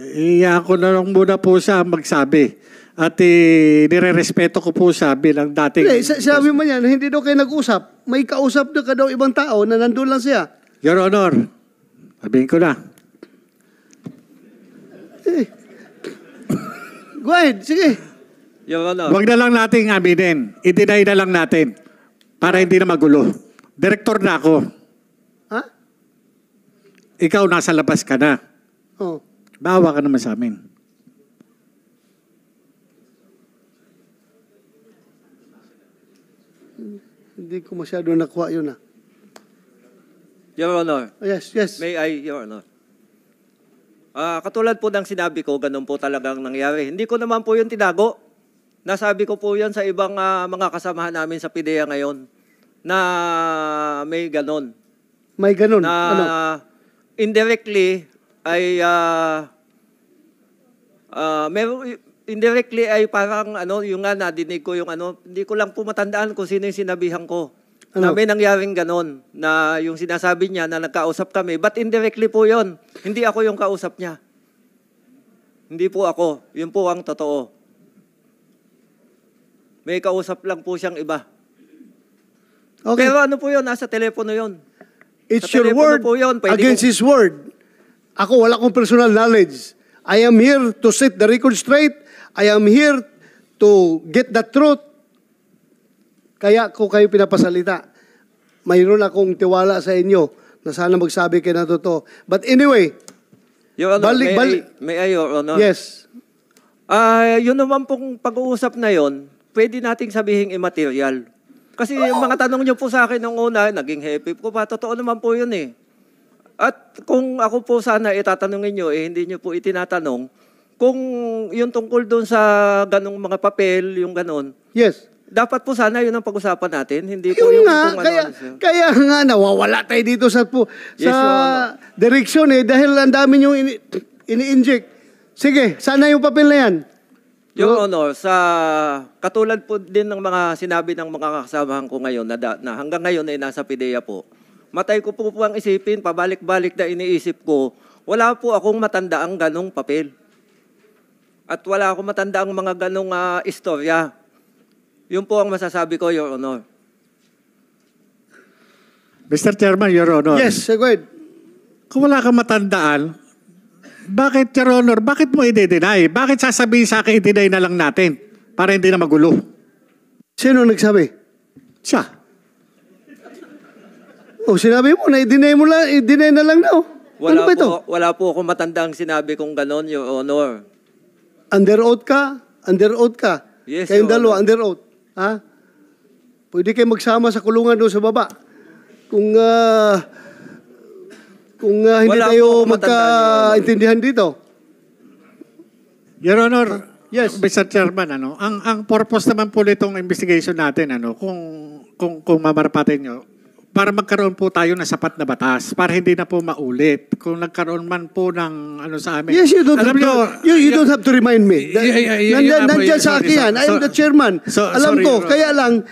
Iya ko na lang muna po sa magsabi. At eh, nire-respeto ko po sabi ng dating... Hindi, sa- sabi mo yan, hindi daw kayo nag-usap. May kausap na ka daw ibang tao na nandun lang siya. Your Honor, sabihin ko na. Eh. Go ahead, sige. Your Honor. Huwag na lang nating aminin. I-deny na lang natin para hindi na magulo. Direktor na ako. Ha? Ikaw, nasa labas ka na. Oh. Bawa ka naman sa amin. Hindi ko masyado nakuha yun ah. Your Honor. Yes, yes. May I, Your Honor. Ah, katulad po ng sinabi ko, ganun po talagang nangyari. Hindi ko naman po yung tinago. Nasabi ko po yan sa ibang ah, mga kasamahan namin sa PIDEA ngayon na may ganon. May ganon? Na ano? indirectly ay uh, ah, uh, ah, meron, indirectly ay parang ano, yung nga nadinig ko yung ano, hindi ko lang pumatandaan kung sino yung sinabihan ko. Ano? Na may nangyaring ganon na yung sinasabi niya na nagkausap kami. But indirectly po yon Hindi ako yung kausap niya. Hindi po ako. Yun po ang totoo. May kausap lang po siyang iba. Okay. Pero ano po yun? Nasa telepono yun. It's Sa your word po yun. against ko... his word. Ako, wala akong personal knowledge. I am here to set the record straight. I am here to get the truth. Kaya ko kayo pinapasalita. Mayroon akong tiwala sa inyo na sana magsabi kayo na totoo. But anyway, Your Honor, balik, may, balik. I, may I, Your Honor? Yes. Uh, yun naman pong pag-uusap na yon, pwede nating sabihin immaterial. Kasi yung mga tanong niyo po sa akin nung una, naging happy po ba? Totoo naman po yun eh. At kung ako po sana itatanungin niyo, eh, hindi niyo po itinatanong, kung yung tungkol doon sa ganong mga papel, yung ganon, Yes. dapat po sana yun ang pag-usapan natin. Hindi po yung nga, kung ano- kaya, ano- kaya nga nawawala tayo dito sa po, Yes, sa direksyon eh dahil ang dami niyong ini- ini-inject. Sige, sana yung papel na yan. Your Honor, sa katulad po din ng mga sinabi ng mga kasamahan ko ngayon na, da, na hanggang ngayon ay nasa PIDEA po, matay ko po po ang isipin, pabalik-balik na iniisip ko, wala po akong matandaang ganong papel. At wala akong matandaang mga ganong uh, istorya. Yun po ang masasabi ko, Your Honor. Mr. Chairman, Your Honor. Yes, go ahead. Kung wala kang matandaan, bakit, Your Honor, bakit mo i-deny? Bakit sasabihin sa akin i-deny na lang natin para hindi na magulo? Sino nagsabi? Siya. O, oh, sinabi mo na i-deny mo lang, i-deny na lang na oh. Ano wala ano ba ito? Po, wala po akong matandang sinabi kong ganon, Your Honor. Under oath ka? Under oath ka? Yes, Kayong dalawa, under oath. Ha? Pwede kayo magsama sa kulungan doon sa baba. Kung uh, kung uh, hindi Wala tayo magkaintindihan dito. Your Honor, yes. Mr. Chairman, ano, ang, ang purpose naman po nitong investigation natin, ano, kung, kung, kung mamarapatin nyo, para magkaroon po tayo ng sapat na batas para hindi na po maulit kung nagkaroon man po ng ano sa amin. Yes, you don't, have, to, you, you don't have to remind me. nandiyan yeah, sa akin yan. I am the chairman. So, Alam sorry, ko, bro. kaya lang,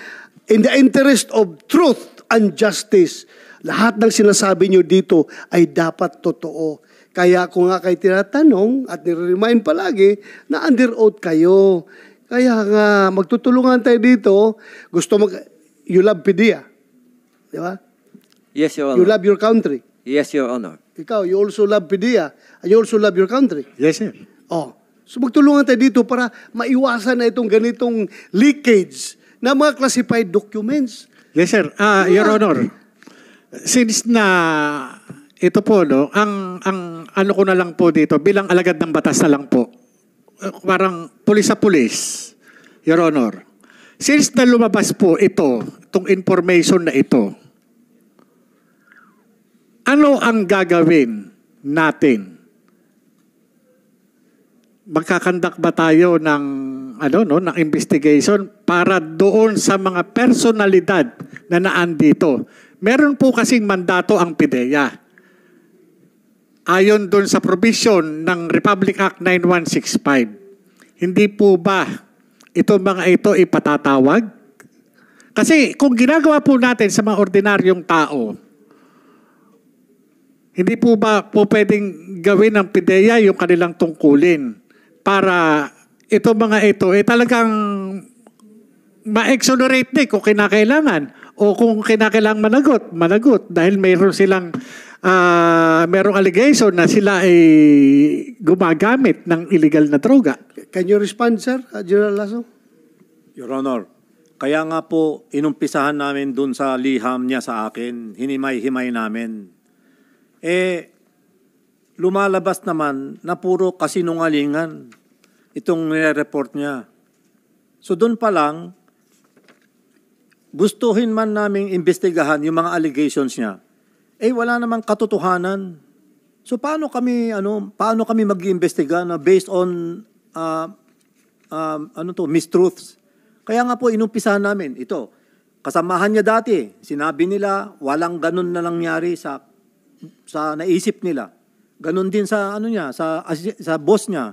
in the interest of truth and justice, lahat ng sinasabi nyo dito ay dapat totoo. Kaya ako nga kayo tinatanong at nire-remind palagi na under oath kayo. Kaya nga, magtutulungan tayo dito. Gusto mag... You love Pidea. Di ba? Yes, Your Honor. You love your country. Yes, Your Honor. Ikaw, you also love Pidea. And you also love your country. Yes, sir. Oh. So magtulungan tayo dito para maiwasan na itong ganitong leakage na mga classified documents. Yes, sir. Uh, diba? Your Honor, since na ito po no, ang ang ano ko na lang po dito bilang alagad ng batas na lang po. Parang pulis sa pulis, Your Honor. Since na lumabas po ito, itong information na ito, ano ang gagawin natin? Magkakandak ba tayo ng ano no ng investigation para doon sa mga personalidad na naan dito Meron po kasing mandato ang PIDEA. Ayon doon sa provision ng Republic Act 9165. Hindi po ba itong mga ito ipatatawag? Kasi kung ginagawa po natin sa mga ordinaryong tao, hindi po ba po pwedeng gawin ng PIDEA yung kanilang tungkulin para ito mga ito eh talagang ma-exonerate din kung kinakailangan o kung kinakailangang managot, managot dahil mayroon silang uh, ah, merong allegation na sila ay gumagamit ng illegal na droga. Can you respond, sir, uh, General Lasso? Your Honor, kaya nga po inumpisahan namin dun sa liham niya sa akin, hinimay-himay namin. Eh, lumalabas naman na puro kasinungalingan itong nire-report niya. So doon pa lang, gustuhin man naming imbestigahan yung mga allegations niya, eh wala namang katotohanan. So paano kami ano, paano kami mag-iimbestiga na based on uh, um, ano to, mistruths? Kaya nga po inumpisahan namin ito. Kasamahan niya dati, sinabi nila walang ganun na nangyari sa sa naisip nila. Ganun din sa ano niya, sa sa boss niya.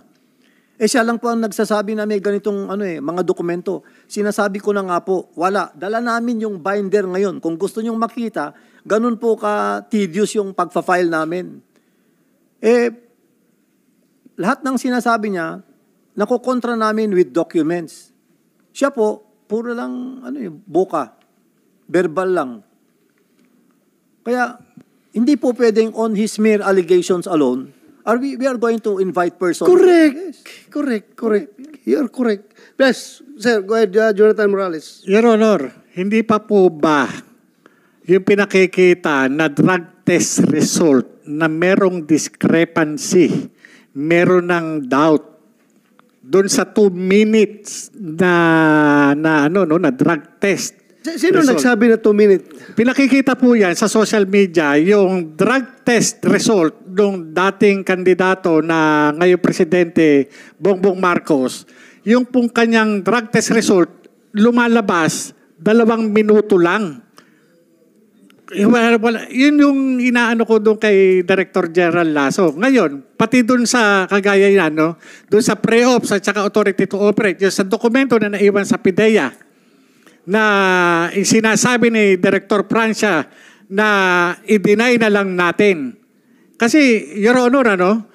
Eh siya lang po ang nagsasabi na may ganitong ano eh, mga dokumento. Sinasabi ko na nga po, wala. Dala namin yung binder ngayon. Kung gusto nyong makita, ganun po ka tedious yung pagfa-file namin. Eh, lahat ng sinasabi niya, nakukontra namin with documents. Siya po, puro lang ano eh, buka. Verbal lang. Kaya, hindi po pwedeng on his mere allegations alone, Are we, we are going to invite person Correct. Yes. Correct. Correct. You're correct. Yes, sir. Go ahead, uh, Jonathan Morales. Your Honor, hindi pa po ba yung pinakikita na drug test result na merong discrepancy, meron ng doubt doon sa 2 minutes na na ano no na drug test Sino result. nagsabi na 2 minute? Pinakikita po yan sa social media, yung drug test result ng dating kandidato na ngayon presidente Bongbong Marcos. Yung pong kanyang drug test result, lumalabas dalawang minuto lang. Wala, wala. Yun yung inaano ko doon kay Director General Lasso. Ngayon, pati doon sa kagaya yan, no? doon sa pre-ops at saka authority to operate, yung sa dokumento na naiwan sa PIDEA, na sinasabi ni Director Francia na i-deny na lang natin. Kasi, Your Honor, ano,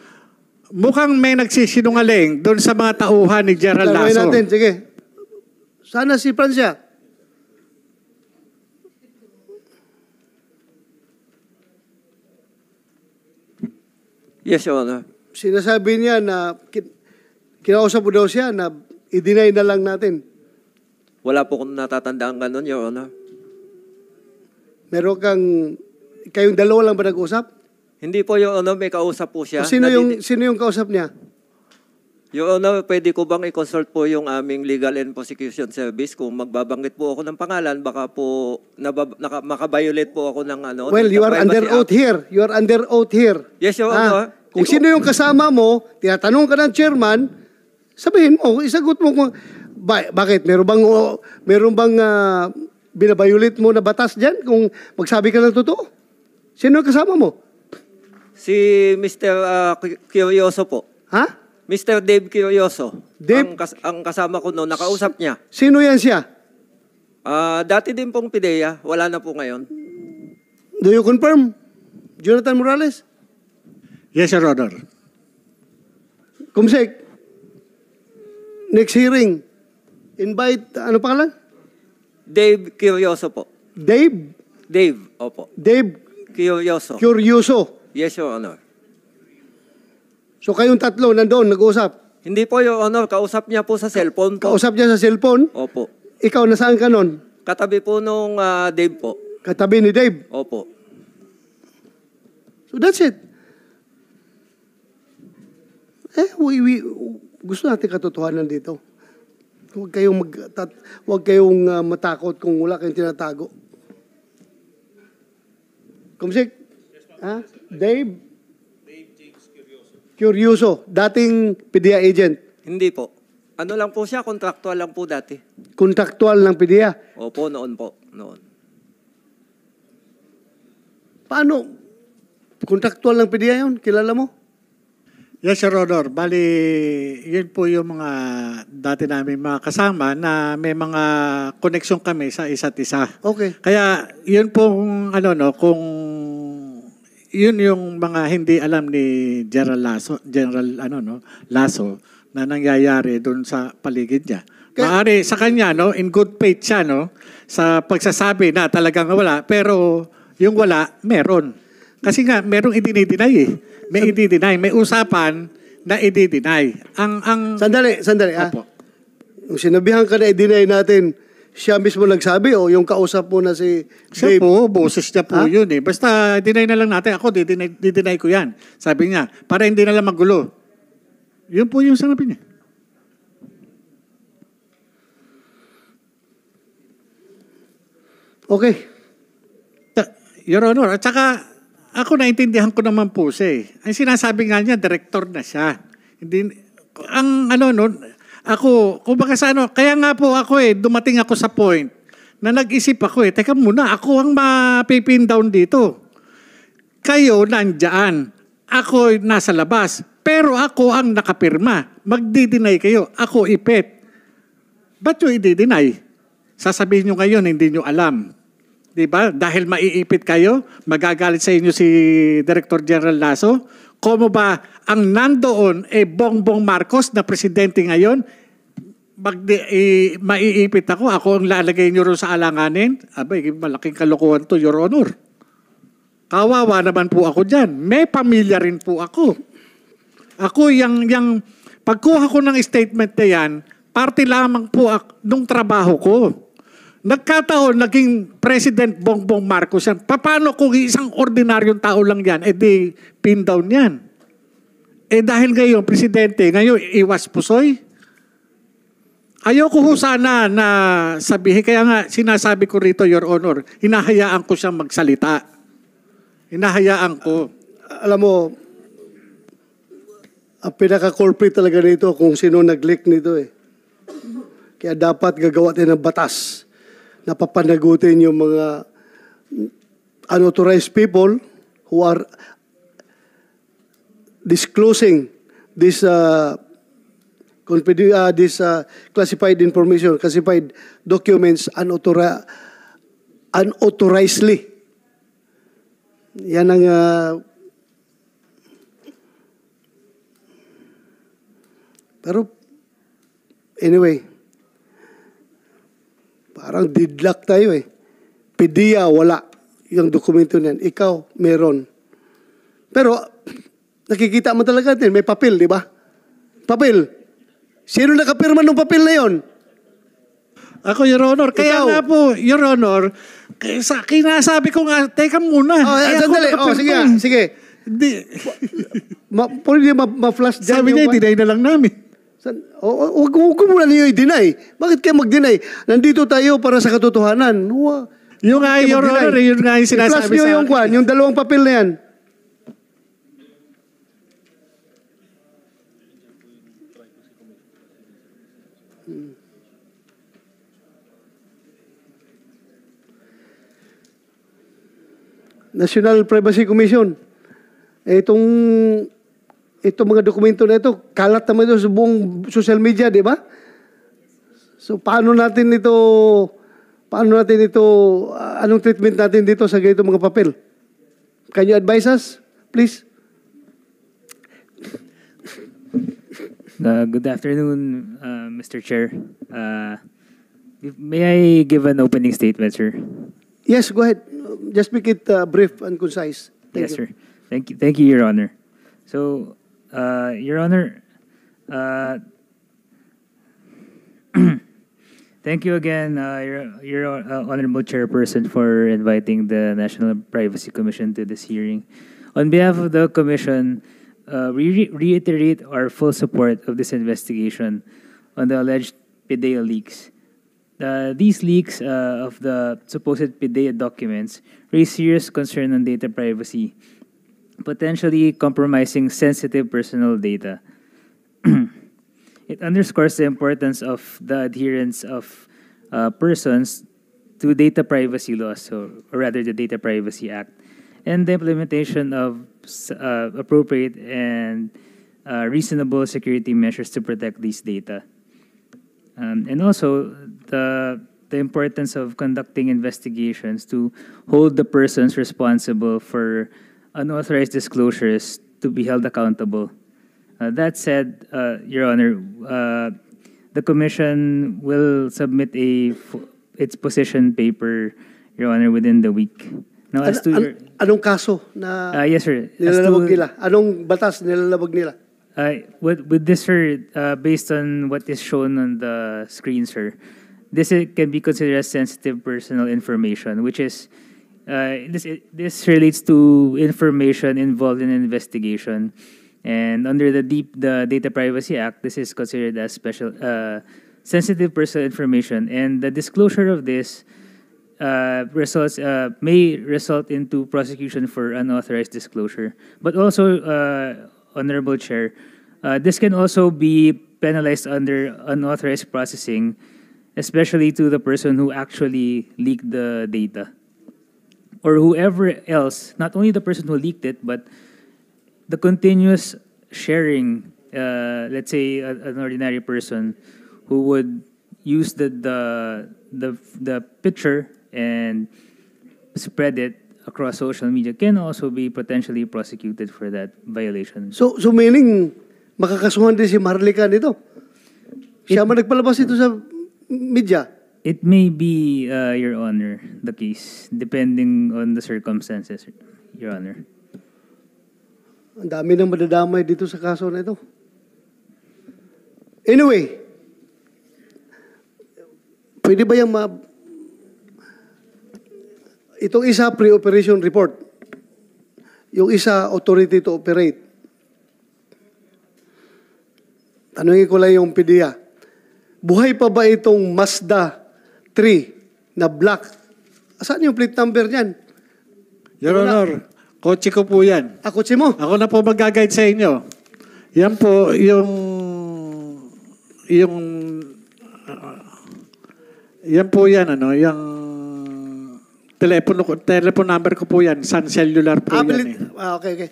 mukhang may nagsisinungaling doon sa mga tauhan ni Gerald Lasso. Tanungin natin, sige. Sana si Francia. Yes, Your Honor. Sinasabi niya na kinausap mo daw siya na i-deny na lang natin. Wala po kung natatandaan ganun, Your Honor. Meron kang, kayong dalawa lang ba nag-usap? Hindi po, Your Honor, may kausap po siya. O sino, yung, sino yung kausap niya? Your Honor, pwede ko bang i-consult po yung aming legal and prosecution service kung magbabanggit po ako ng pangalan, baka po nabab- naka, po ako ng ano. Well, you are under oath here. You are under oath here. Yes, Your ah, Honor. Kung sino yung kasama mo, tinatanong ka ng chairman, sabihin mo, isagot mo kung ba- bakit? Meron bang, uh, meron bang uh, binabayulit mo na batas dyan kung magsabi ka ng totoo? Sino ang kasama mo? Si Mr. Uh, Curioso po. Ha? Mr. Dave Curioso. Dave? Ang, kas- ang kasama ko noon, nakausap niya. Sino yan siya? Uh, dati din pong PIDEA, wala na po ngayon. Do you confirm? Jonathan Morales? Yes, Your Honor. Kumsek, next hearing, Invite, ano pangalan? Dave Curioso po. Dave? Dave, opo. Dave Curioso. Curioso. Yes, Your Honor. So kayong tatlo nandoon, nag-uusap? Hindi po, Your Honor. Kausap niya po sa cellphone po. Kausap niya sa cellphone? Opo. Ikaw, nasaan ka nun? Katabi po nung ah, Dave po. Katabi ni Dave. Opo. So that's it. Eh, we, we, gusto natin katotohanan dito. Huwag kayong, mag, tat, huwag kayong uh, matakot kung wala kayong tinatago. Kumsik? Yes, ha? Dave? Dave James Curioso. Curioso. Dating PDEA agent? Hindi po. Ano lang po siya, kontraktual lang po dati. Kontraktual ng PDEA? Opo, noon po. Noon. Paano? Kontraktual ng PDEA yon Kilala mo? Yes, Your Honor. Bali, yun po yung mga dati namin mga kasama na may mga koneksyon kami sa isa't isa. Okay. Kaya yun po kung ano no, kung yun yung mga hindi alam ni General Lasso, General ano no, Lasso na nangyayari doon sa paligid niya. Kaya, Maari sa kanya no, in good faith siya no sa pagsasabi na talagang wala pero yung wala meron. Kasi nga, merong i-deny eh. May i-deny. May usapan na i Ang, ang... Sandali, sandali. Ah. Opo. Yung sinabihan ka na i natin, siya mismo nagsabi o oh, yung kausap mo na si Siya Dave? po, boses niya po Ha? Ah? yun eh. Basta deny na lang natin. Ako, dideny, dideny ko yan. Sabi niya, para hindi na lang magulo. Yun po yung sinabi niya. Okay. Ta- Your Honor, at saka ako naintindihan ko naman po siya eh. Ang sinasabi nga niya, director na siya. Hindi, ang ano no, ako, kung baka sa ano, kaya nga po ako eh, dumating ako sa point na nag-isip ako eh, teka muna, ako ang mapipin down dito. Kayo nandyan. Ako nasa labas. Pero ako ang nakapirma. Magdidinay kayo. Ako ipet. Ba't nyo i-deny? Sasabihin nyo ngayon, hindi nyo alam. Di ba? Dahil maiipit kayo, magagalit sa inyo si Director General Lasso. Komo ba ang nandoon eh Bongbong Marcos na presidente ngayon, mag, eh, maiipit ako, ako ang lalagay niyo rin sa alanganin? Abay, malaking kalokohan to, Your Honor. Kawawa naman po ako dyan. May pamilya rin po ako. Ako, yung, yung pagkuha ko ng statement na yan, parte lamang po ako, nung trabaho ko. Nagkataon, naging President Bongbong Marcos yan. Paano kung isang ordinaryong tao lang yan, edi eh pin down yan? Eh dahil ngayon, Presidente, ngayon iwas pusoy. Ayoko ho sana na sabihin, kaya nga sinasabi ko rito, Your Honor, hinahayaan ko siyang magsalita. Hinahayaan ko. Alam mo, ang pinaka-culprit talaga nito kung sino nag-leak nito eh. Kaya dapat gagawa tayo ng batas napapanagutin yung mga unauthorized people who are disclosing this uh, uh, this uh, classified information, classified documents unauthori unauthorizedly. Yan ang uh, pero anyway, Parang didlak tayo eh. PDEA, wala. Yung dokumento niyan. Ikaw, meron. Pero, nakikita mo talaga din, may papel, di ba? Papel. Sino nakapirma ng papel na yon? Ako, Your Honor. Kaya Ikaw. nga po, Your Honor, kaysa, kinasabi ko nga, teka muna. Oh, eh, sandali. Oh, sige, ah, sige. Hindi. Ma, pwede ma- ma-flash dyan. Sabi niya, dinay na lang namin. Huwag ko muna ninyo i-deny. Bakit kayo mag-deny? Nandito tayo para sa katotohanan. Huwag. Yung nga, Your Honor, yun nga yung sinasabi sa akin. I-plus nyo yung kwan, yung dalawang papel na yan. National Privacy Commission. Eh, itong ito mga dokumento na ito, kalat naman ito sa buong social media, di ba? So paano natin ito, paano natin ito, ah, anong treatment natin dito sa ganito mga papel? Can you advise us, please? Uh, good afternoon, uh, Mr. Chair. Uh, may I give an opening statement, sir? Yes, go ahead. Just make it uh, brief and concise. Thank yes, you. sir. Thank you, thank you, Your Honor. So, Uh, Your Honor, uh, thank you again, uh, Your, Your Honorable Chairperson, for inviting the National Privacy Commission to this hearing. On behalf of the Commission, uh, we re reiterate our full support of this investigation on the alleged PIDEA leaks. Uh, these leaks uh, of the supposed PIDEA documents raise serious concern on data privacy potentially compromising sensitive personal data. it underscores the importance of the adherence of uh, persons to data privacy laws, or, or, rather the Data Privacy Act, and the implementation of uh, appropriate and uh, reasonable security measures to protect these data. Um, and also the, the importance of conducting investigations to hold the persons responsible for unauthorized disclosures to be held accountable. Uh, that said, uh, Your Honor, uh, the Commission will submit a its position paper, Your Honor, within the week. Now, as to an, your, anong kaso na uh, yes, sir. nilalabag to, nila? Anong batas nilalabag nila? Uh, with, with this, sir, uh, based on what is shown on the screen, sir, this can be considered as sensitive personal information, which is uh, this this relates to information involved in an investigation, and under the deep the Data Privacy Act, this is considered as special uh, sensitive personal information, and the disclosure of this uh, results uh, may result into prosecution for unauthorized disclosure. But also, uh, honorable chair, this can also be penalized under unauthorized processing, especially to the person who actually leaked the data. or whoever else, not only the person who leaked it, but the continuous sharing, uh, let's say a, an ordinary person who would use the, the, the, the picture and spread it across social media can also be potentially prosecuted for that violation. So, so meaning, makakasuhan din si Marlica nito? Siya it, man nagpalabas ito sa media? It may be, uh, Your Honor, the case, depending on the circumstances, Your Honor. Ang dami ng madadamay dito sa kaso na ito. Anyway, pwede ba yung ma... Itong isa, pre-operation report. Yung isa, authority to operate. Tanungin ko lang yung PDEA. Buhay pa ba itong Mazda 3 na black. Saan yung plate number niyan? Your Ako Honor, kotse ko po yan. Ah, kotse mo? Ako na po mag-guide sa inyo. Yan po yung yung uh, yan po yan ano, yung telepono ko, telephone number ko po yan, Sun Cellular po ah, yan. Eh. Ah, okay, okay.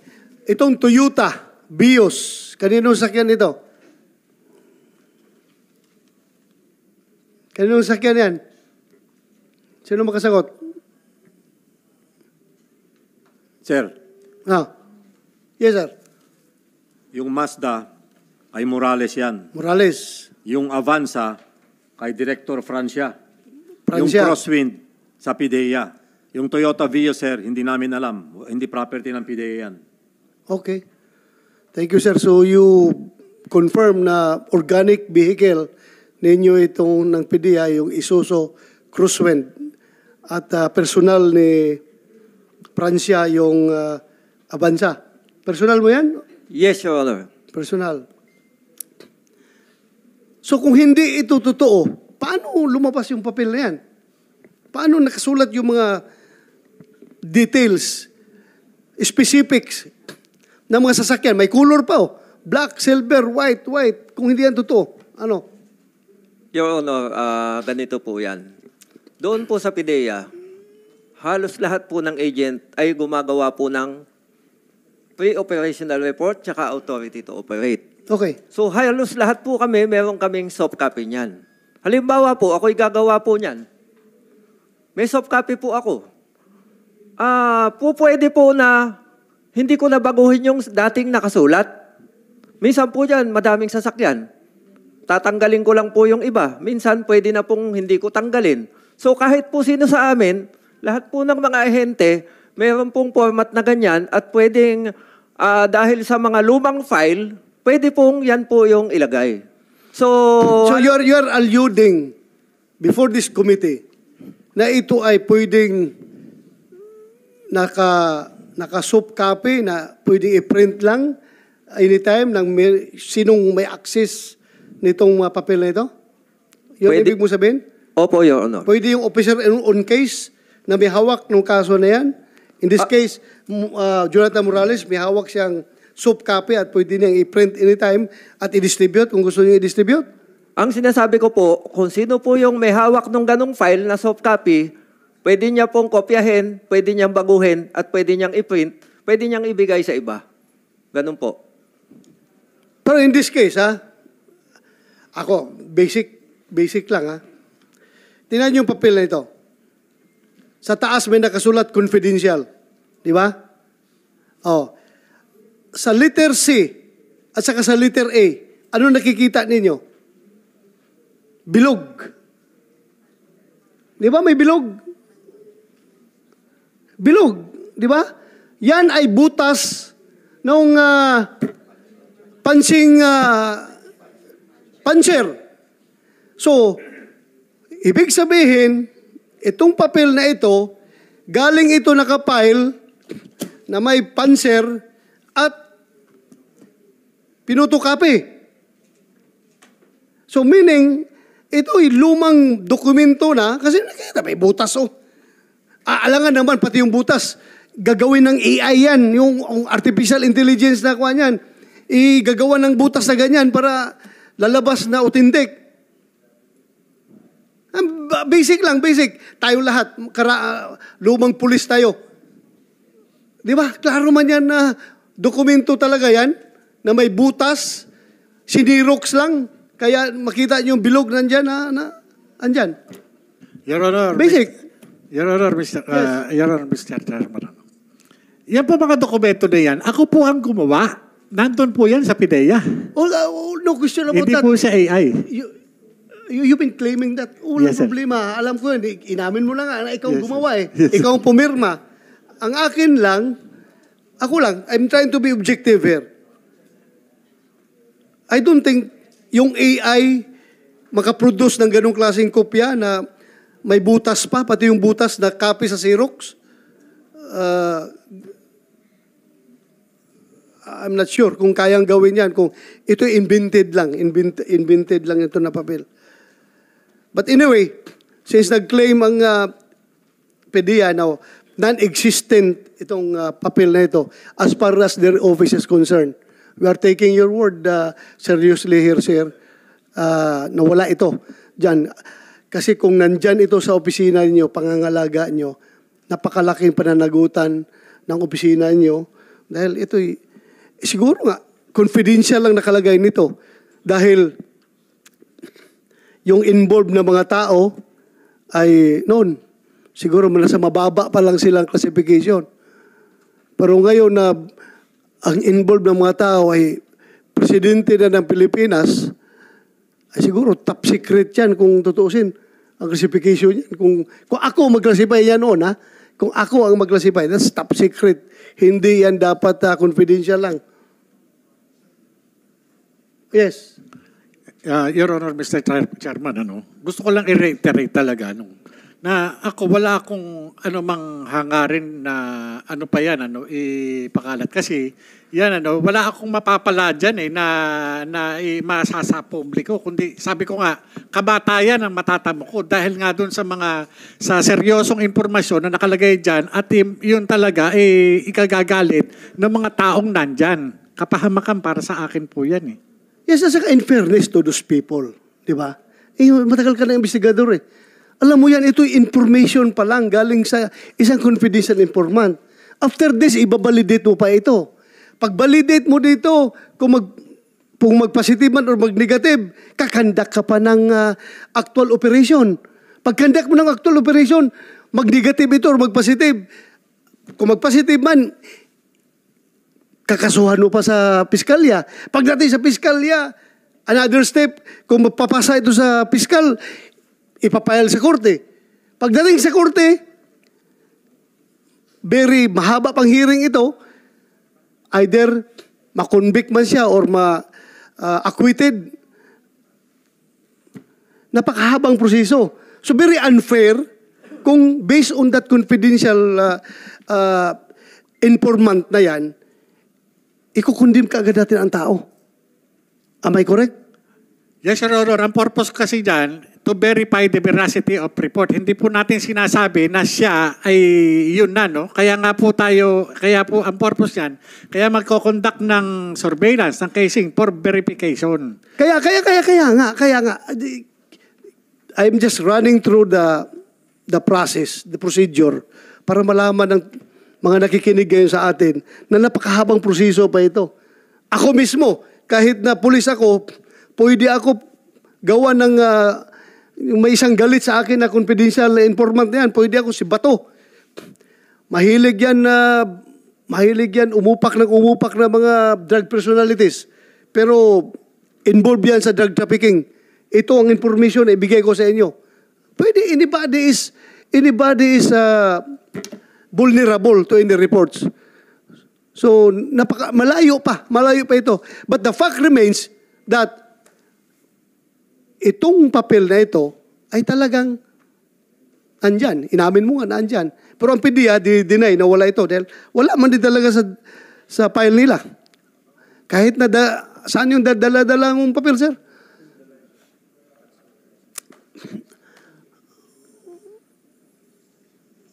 Itong Toyota Vios, kanino sakyan ito? Kanino sakyan yan? Sino makasagot? Sir. Ah. Yes, sir. Yung Mazda ay Morales yan. Morales. Yung Avanza kay Director Francia. Francia. Yung Crosswind sa PDEA. Yung Toyota Vios, sir, hindi namin alam. Hindi property ng PDEA yan. Okay. Thank you, sir. So you confirm na organic vehicle ninyo itong ng PDEA, yung Isuso Crosswind at uh, personal ni Pransya yung uh, ah, Abansa. Personal mo yan? Yes, Your Honor. Personal. So kung hindi ito totoo, paano lumabas yung papel na yan? Paano nakasulat yung mga details, specifics ng mga sasakyan? May color pa oh. Black, silver, white, white. Kung hindi yan totoo, ano? Your Honor, uh, ganito po yan doon po sa PIDEA, halos lahat po ng agent ay gumagawa po ng pre-operational report tsaka authority to operate. Okay. So halos lahat po kami, meron kaming soft copy niyan. Halimbawa po, ako'y gagawa po niyan. May soft copy po ako. Ah, po pwede po na hindi ko na baguhin yung dating nakasulat. Minsan po dyan, madaming sasakyan. Tatanggalin ko lang po yung iba. Minsan pwede na pong hindi ko tanggalin So kahit po sino sa amin, lahat po ng mga ahente, meron pong format na ganyan at pwedeng uh, dahil sa mga lumang file, pwede pong yan po yung ilagay. So, so ano- you're, you're alluding before this committee na ito ay pwedeng naka, naka soft copy na pwedeng i-print lang anytime ng may, sinong may access nitong mga papel na ito? Yun pwede, ibig mo sabihin? Opo, Your Honor. Pwede yung officer in on case na may hawak ng kaso na yan. In this ah. case, uh, Jonathan Morales, may hawak siyang soft copy at pwede niyang i-print anytime at i-distribute kung gusto niyo i-distribute. Ang sinasabi ko po, kung sino po yung may hawak ng ganong file na soft copy, pwede niya pong kopyahin, pwede niyang baguhin, at pwede niyang i-print, pwede niyang ibigay sa iba. Ganun po. Pero in this case, ha, ako, basic, basic lang ha, Tingnan niyo yung papel na ito. Sa taas may nakasulat confidential. Di ba? Oh. Sa letter C at saka sa letter A, ano nakikita ninyo? Bilog. Di ba may bilog? Bilog. Di ba? Yan ay butas ng uh, ah, pansing uh, panser. So, Ibig sabihin, itong papel na ito, galing ito nakapile na may panser at pinutukapi. So meaning, ito ay lumang dokumento na kasi nakita may butas oh. Aalangan naman pati yung butas. Gagawin ng AI yan, yung, artificial intelligence na kuha niyan. Igagawa ng butas na ganyan para lalabas na utindik. Ah, basic lang, basic. Tayo lahat, kara, lumang pulis tayo. Di ba? Klaro man yan na dokumento talaga yan, na may butas, sinirox lang. Kaya makita niyo yung bilog nandyan, na, na, andyan. Your Honor. Basic. Your Honor, Mr. Yes. Uh, Your Honor, Mr. Chairman. Yan po mga dokumento na yan. Ako po ang gumawa. Nandun po yan sa PIDEA. Oh, oh no question about Hindi that. Hindi po sa AI. You, You've been claiming that. Oh, walang yes, problema. Alam ko, inamin mo lang ah, na ikaw yes, gumawa eh. Yes, ikaw ang pumirma. Ang akin lang, ako lang, I'm trying to be objective here. I don't think yung AI makaproduce ng ganong klaseng kopya na may butas pa, pati yung butas na copy sa Xerox. Uh, I'm not sure kung kayang gawin yan. Kung ito invented lang, invent, invented lang ito na papel. But anyway, since nag-claim ang uh, ah, PDEA now, non-existent itong uh, papel na ito as far as their office is concerned. We are taking your word uh, seriously here, sir, uh, nawala ito dyan. Kasi kung nandyan ito sa opisina niyo, pangangalaga niyo, napakalaking pananagutan ng opisina niyo dahil ito, eh, siguro nga, confidential lang nakalagay nito dahil yung involved na mga tao ay noon, siguro sa mababa pa lang silang classification. Pero ngayon na ang involved ng mga tao ay presidente na ng Pilipinas, ay siguro top secret yan kung tutuusin ang classification yan. Kung, kung ako mag-classify yan noon, ha? Kung ako ang mag-classify, that's top secret. Hindi yan dapat uh, confidential lang. Yes. Uh, Your Honor, Mr. Chairman, ano, gusto ko lang i-reiterate talaga ano, na ako wala akong anumang hangarin na ano pa yan, ano, ipakalat. Kasi yan, ano, wala akong mapapala dyan eh, na, na eh, masasa publiko. Kundi sabi ko nga, kabatayan ang matatamo ko dahil nga doon sa mga sa seryosong impormasyon na nakalagay dyan at yun talaga eh, ikagagalit ng mga taong nandyan. Kapahamakan para sa akin po yan eh. Yes, as in fairness to those people. Di ba? Eh, matagal ka na investigador eh. Alam mo yan, ito information pa lang galing sa isang confidential informant. After this, ibabalidate mo pa ito. Pag-validate mo dito, kung mag kung magpositive man or magnegative, kakandak ka pa ng uh, actual operation. Pagkandak mo ng actual operation, magnegative ito or magpositive. Kung magpositive man, kakasuhan mo pa sa piskalya. Pagdating sa piskalya, another step, kung mapapasa ito sa piskal, ipapayal sa korte. Pagdating sa korte, very mahaba pang hearing ito, either makonvict man siya or ma-acquitted. Ah, Napakahabang proseso. So very unfair kung based on that confidential uh, uh, informant na yan, ikukundim ka agad natin ang tao. Am I correct? Yes, Your Honor. Ang purpose kasi dyan, to verify the veracity of report. Hindi po natin sinasabi na siya ay yun na, no? Kaya nga po tayo, kaya po ang purpose niyan, kaya magkoconduct ng surveillance, ng casing for verification. Kaya, kaya, kaya, kaya nga, kaya nga. I'm just running through the the process, the procedure, para malaman ng mga nakikinig ngayon sa atin, na napakahabang proseso pa ito. Ako mismo, kahit na pulis ako, pwede ako gawa ng uh, may isang galit sa akin na confidential informant na yan, pwede ako si Bato. Mahilig yan na uh, mahilig yan umupak ng umupak na mga drug personalities. Pero involved yan sa drug trafficking. Ito ang information na ibigay ko sa inyo. Pwede anybody is anybody is uh, vulnerable to any reports. So, napaka, malayo pa, malayo pa ito. But the fact remains that itong papel na ito ay talagang andyan. Inamin mo nga na andyan. Pero ang PDEA, di-deny na wala ito. Dahil wala man din talaga sa, sa file nila. Kahit na da, saan yung dadala-dala mong papel, sir?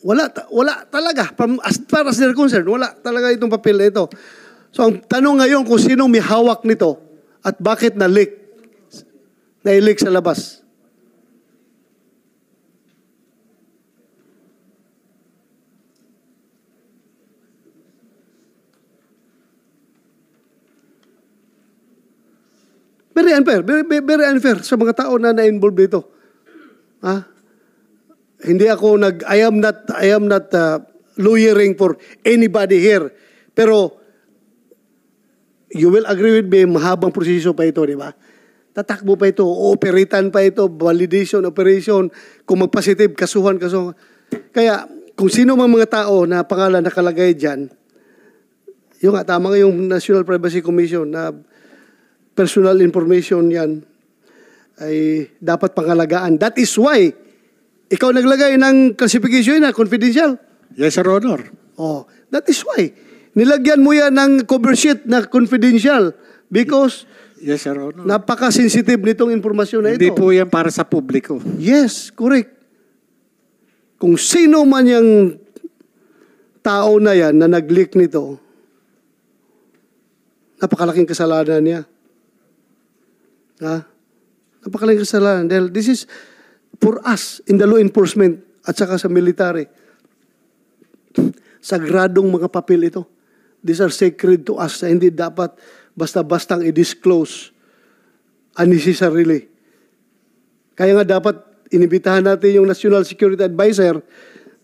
Wala, wala talaga. As far as they're concerned, wala talaga itong papel na ito. So ang tanong ngayon kung sino may hawak nito at bakit na-leak, na-leak sa labas. Very unfair, very, very unfair sa mga tao na na-involve dito. Ha? Hindi ako nag, I am not, I am not uh, lawyering for anybody here. Pero, you will agree with me, mahabang proseso pa ito, di ba? Tatakbo pa ito, operitan pa ito, validation, operation, kung magpositive, kasuhan, kasuhan. Kaya, kung sino mang mga tao na pangalan nakalagay dyan, yung nga, tama nga yung National Privacy Commission na personal information yan ay dapat pangalagaan. That is why ikaw naglagay ng classification na confidential. Yes, Sir Honor. Oh, that is why. Nilagyan mo yan ng cover sheet na confidential because Yes, sir, Honor. napaka-sensitive nitong informasyon na Hindi ito. po yan para sa publiko. Yes, correct. Kung sino man yung tao na yan na nag-leak nito, napakalaking kasalanan niya. Ha? Napakalaking kasalanan. Dahil this is, for us in the law enforcement at saka sa military. Sagradong mga papel ito. These are sacred to us na hindi dapat basta-bastang i-disclose unnecessarily. Kaya nga dapat inibitahan natin yung National Security Advisor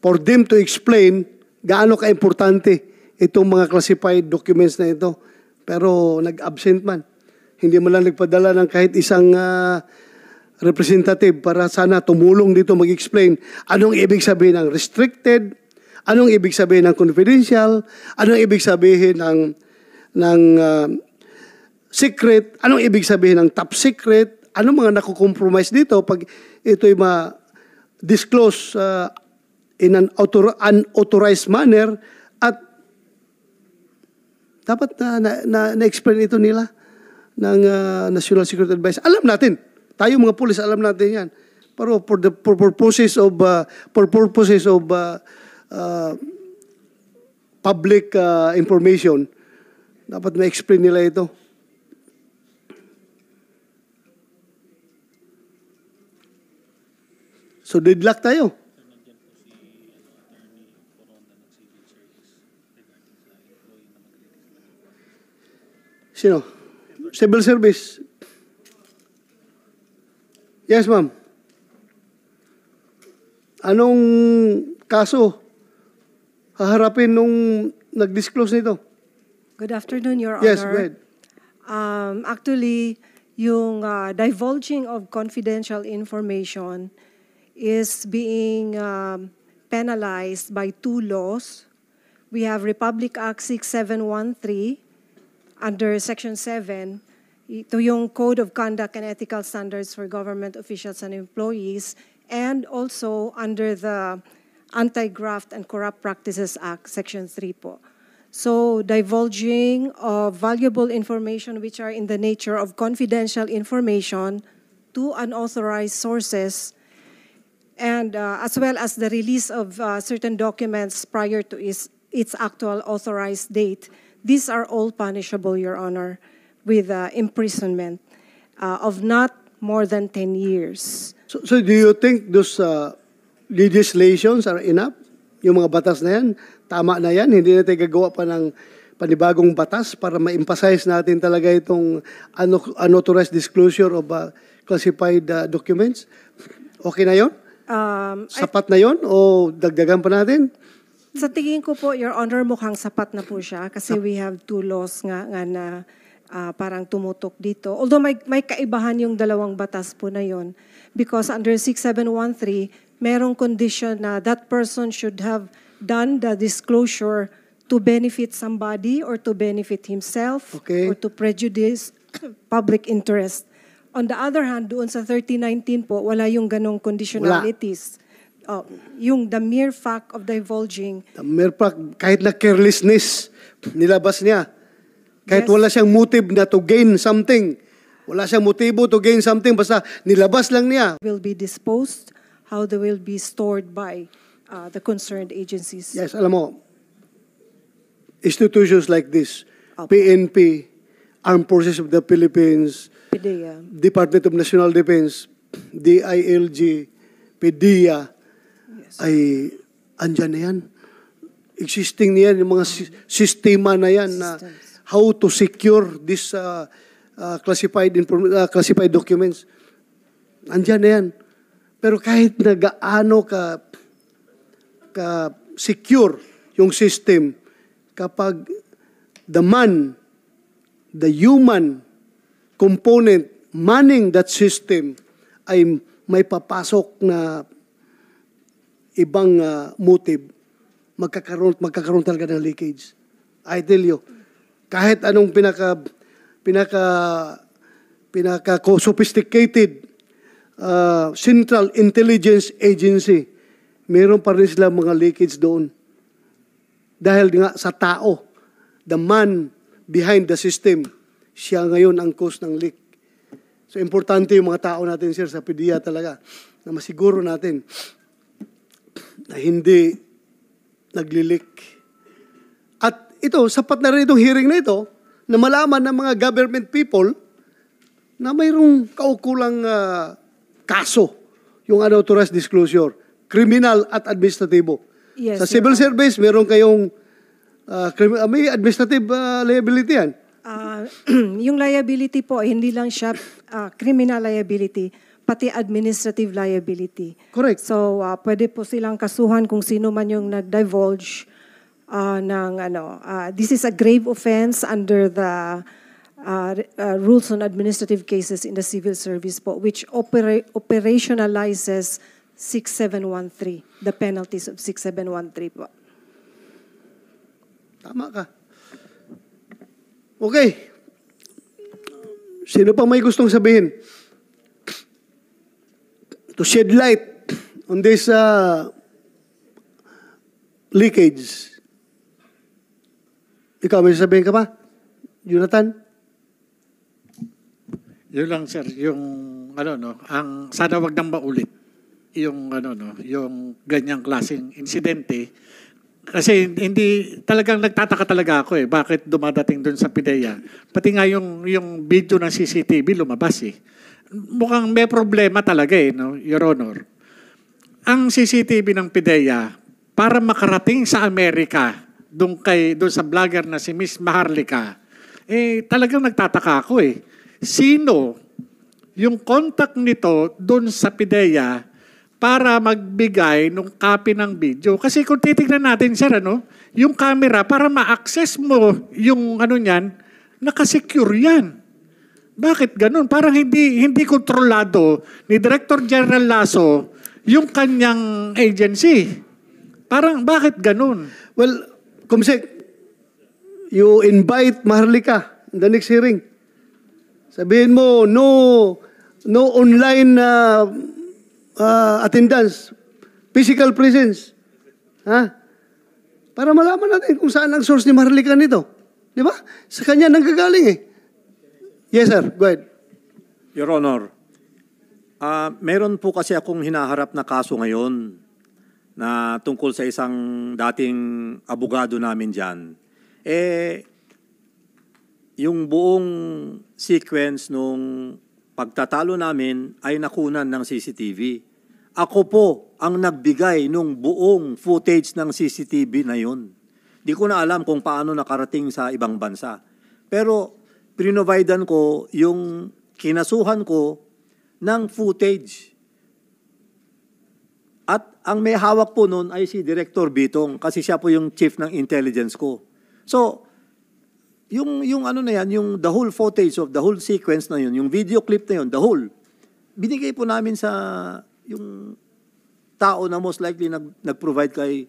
for them to explain gaano ka-importante itong mga classified documents na ito. Pero nag-absent man. Hindi mo lang nagpadala ng kahit isang uh, representative para sana tumulong dito mag-explain anong ibig sabihin ng restricted, anong ibig sabihin ng confidential, anong ibig sabihin ng ng uh, secret, anong ibig sabihin ng top secret, anong mga nakukompromise dito pag ito'y ma-disclose uh, in an author- unauthorized manner at dapat na, na, na, na-explain ito nila ng uh, National Security Advice. Alam natin, tayo mga pulis, alam natin yan. Pero for the for purposes of uh, for purposes of uh, uh, public uh, information, dapat ma-explain nila ito. So, deadlock tayo. Sino? Civil service. Yes, ma'am. Anong kaso haharapin nung nag-disclose nito? Good afternoon, Your Yes, Honor. go ahead. Um, actually, yung uh, divulging of confidential information is being um, penalized by two laws. We have Republic Act 6713 under Section 7 To yung Code of Conduct and Ethical Standards for Government Officials and Employees, and also under the Anti-Graft and Corrupt Practices Act, Section 3 po. So, divulging of valuable information which are in the nature of confidential information to unauthorized sources, and uh, as well as the release of uh, certain documents prior to its, its actual authorized date. These are all punishable, Your Honor. with uh, imprisonment uh, of not more than 10 years. So, so do you think those uh, legislations are enough? Yung mga batas na yan, tama na yan, hindi natin gagawa pa ng panibagong batas para ma-emphasize natin talaga itong ano, unauthorized disclosure of uh, classified uh, documents? Okay na yon? Um, sapat I, na yon o dagdagan pa natin? Sa tingin ko po, Your Honor, mukhang sapat na po siya kasi we have two laws nga, nga na uh, parang tumutok dito. Although may, may kaibahan yung dalawang batas po na yon because under 6713, merong condition na that person should have done the disclosure to benefit somebody or to benefit himself okay. or to prejudice public interest. On the other hand, doon sa 3019 po, wala yung ganong conditionalities. Wala. Oh, yung the mere fact of divulging. The mere fact, kahit na carelessness, nilabas niya kahit yes. wala siyang motive na to gain something. Wala siyang motibo to gain something, basta nilabas lang niya. Will be disposed, how they will be stored by uh, the concerned agencies. Yes, alam mo, institutions like this, Opo. PNP, Armed Forces of the Philippines, PDEA. Department of National Defense, DILG, PDEA, yes. ay andyan na yan. Existing na yan, yung mga sistema na yan Systems. na how to secure this uh, uh, classified uh, classified documents. Andiyan na yan. Pero kahit na gaano ka, ka secure yung system, kapag the man, the human component manning that system ay may papasok na ibang uh, motive, magkakaroon, magkakaroon talaga ng leakage. I tell you, kahit anong pinaka pinaka pinaka sophisticated uh, Central Intelligence Agency meron pa rin sila mga leakage doon dahil nga sa tao the man behind the system siya ngayon ang cause ng leak so importante yung mga tao natin sir sa PDEA talaga na masiguro natin na hindi naglilik ito, sapat na rin itong hearing na ito na malaman ng mga government people na mayroong kaukulang uh, kaso yung unauthorized ano, disclosure, criminal at administratibo. Yes, sa civil sir. service, meron kayong uh, ah, criminal, ah, may administrative uh, liability yan. Uh, yung liability po, hindi lang siya uh, criminal liability, pati administrative liability. Correct. So, uh, pwede po silang kasuhan kung sino man yung nag-divulge uh, ng ano, uh, this is a grave offense under the uh, uh, rules on administrative cases in the civil service po, which opera operationalizes 6713, the penalties of 6713 po. Tama ka. Okay. Sino pa may gustong sabihin? To shed light on this uh, leakage. Ikaw, may sasabihin ka ba? Jonathan? Yun lang, sir. Yung, ano, no? Ang, sana wag nang maulit yung ano no, yung ganyang klaseng insidente kasi hindi talagang nagtataka talaga ako eh bakit dumadating doon sa pideya Pati nga yung yung video ng CCTV lumabas eh. Mukhang may problema talaga eh no, Your Honor. Ang CCTV ng pideya para makarating sa Amerika doon kay doon sa vlogger na si Miss Maharlika, eh talagang nagtataka ako eh. Sino yung contact nito doon sa PIDEA para magbigay ng copy ng video. Kasi kung titignan natin, sir, ano, yung camera, para ma-access mo yung ano niyan, naka-secure yan. Bakit ganun? Parang hindi, hindi kontrolado ni Director General Lasso yung kanyang agency. Parang bakit ganun? Well, Kumsik, you invite Maharlika in the next hearing. Sabihin mo, no, no online uh, uh, attendance, physical presence. Ha? Para malaman natin kung saan ang source ni Maharlika nito. Di ba? Sa kanya nanggagaling eh. Yes, sir. Go ahead. Your Honor, uh, meron po kasi akong hinaharap na kaso ngayon na tungkol sa isang dating abogado namin dyan, eh, yung buong sequence nung pagtatalo namin ay nakunan ng CCTV. Ako po ang nagbigay nung buong footage ng CCTV na yun. Di ko na alam kung paano nakarating sa ibang bansa. Pero prinovidan ko yung kinasuhan ko ng footage ang may hawak po noon ay si Director Bitong kasi siya po yung chief ng intelligence ko. So, yung, yung ano na yan, yung the whole footage of the whole sequence na yun, yung video clip na yun, the whole, binigay po namin sa yung tao na most likely nag, nag-provide kay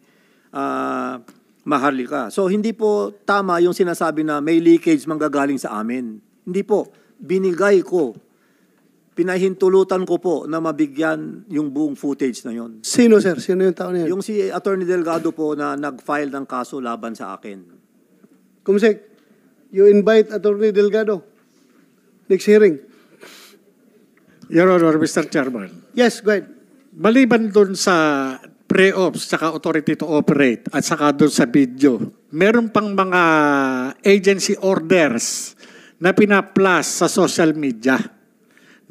uh, Maharlika. So, hindi po tama yung sinasabi na may leakage manggagaling sa amin. Hindi po. Binigay ko pinahintulutan ko po na mabigyan yung buong footage na yon. Sino sir? Sino yung tao na yun? Yung si Attorney Delgado po na nag-file ng kaso laban sa akin. Kumsek, you invite Attorney Delgado next hearing. Your Honor, Mr. Chairman. Yes, go ahead. Maliban dun sa pre-ops, saka authority to operate, at saka dun sa video, meron pang mga agency orders na pinaplas sa social media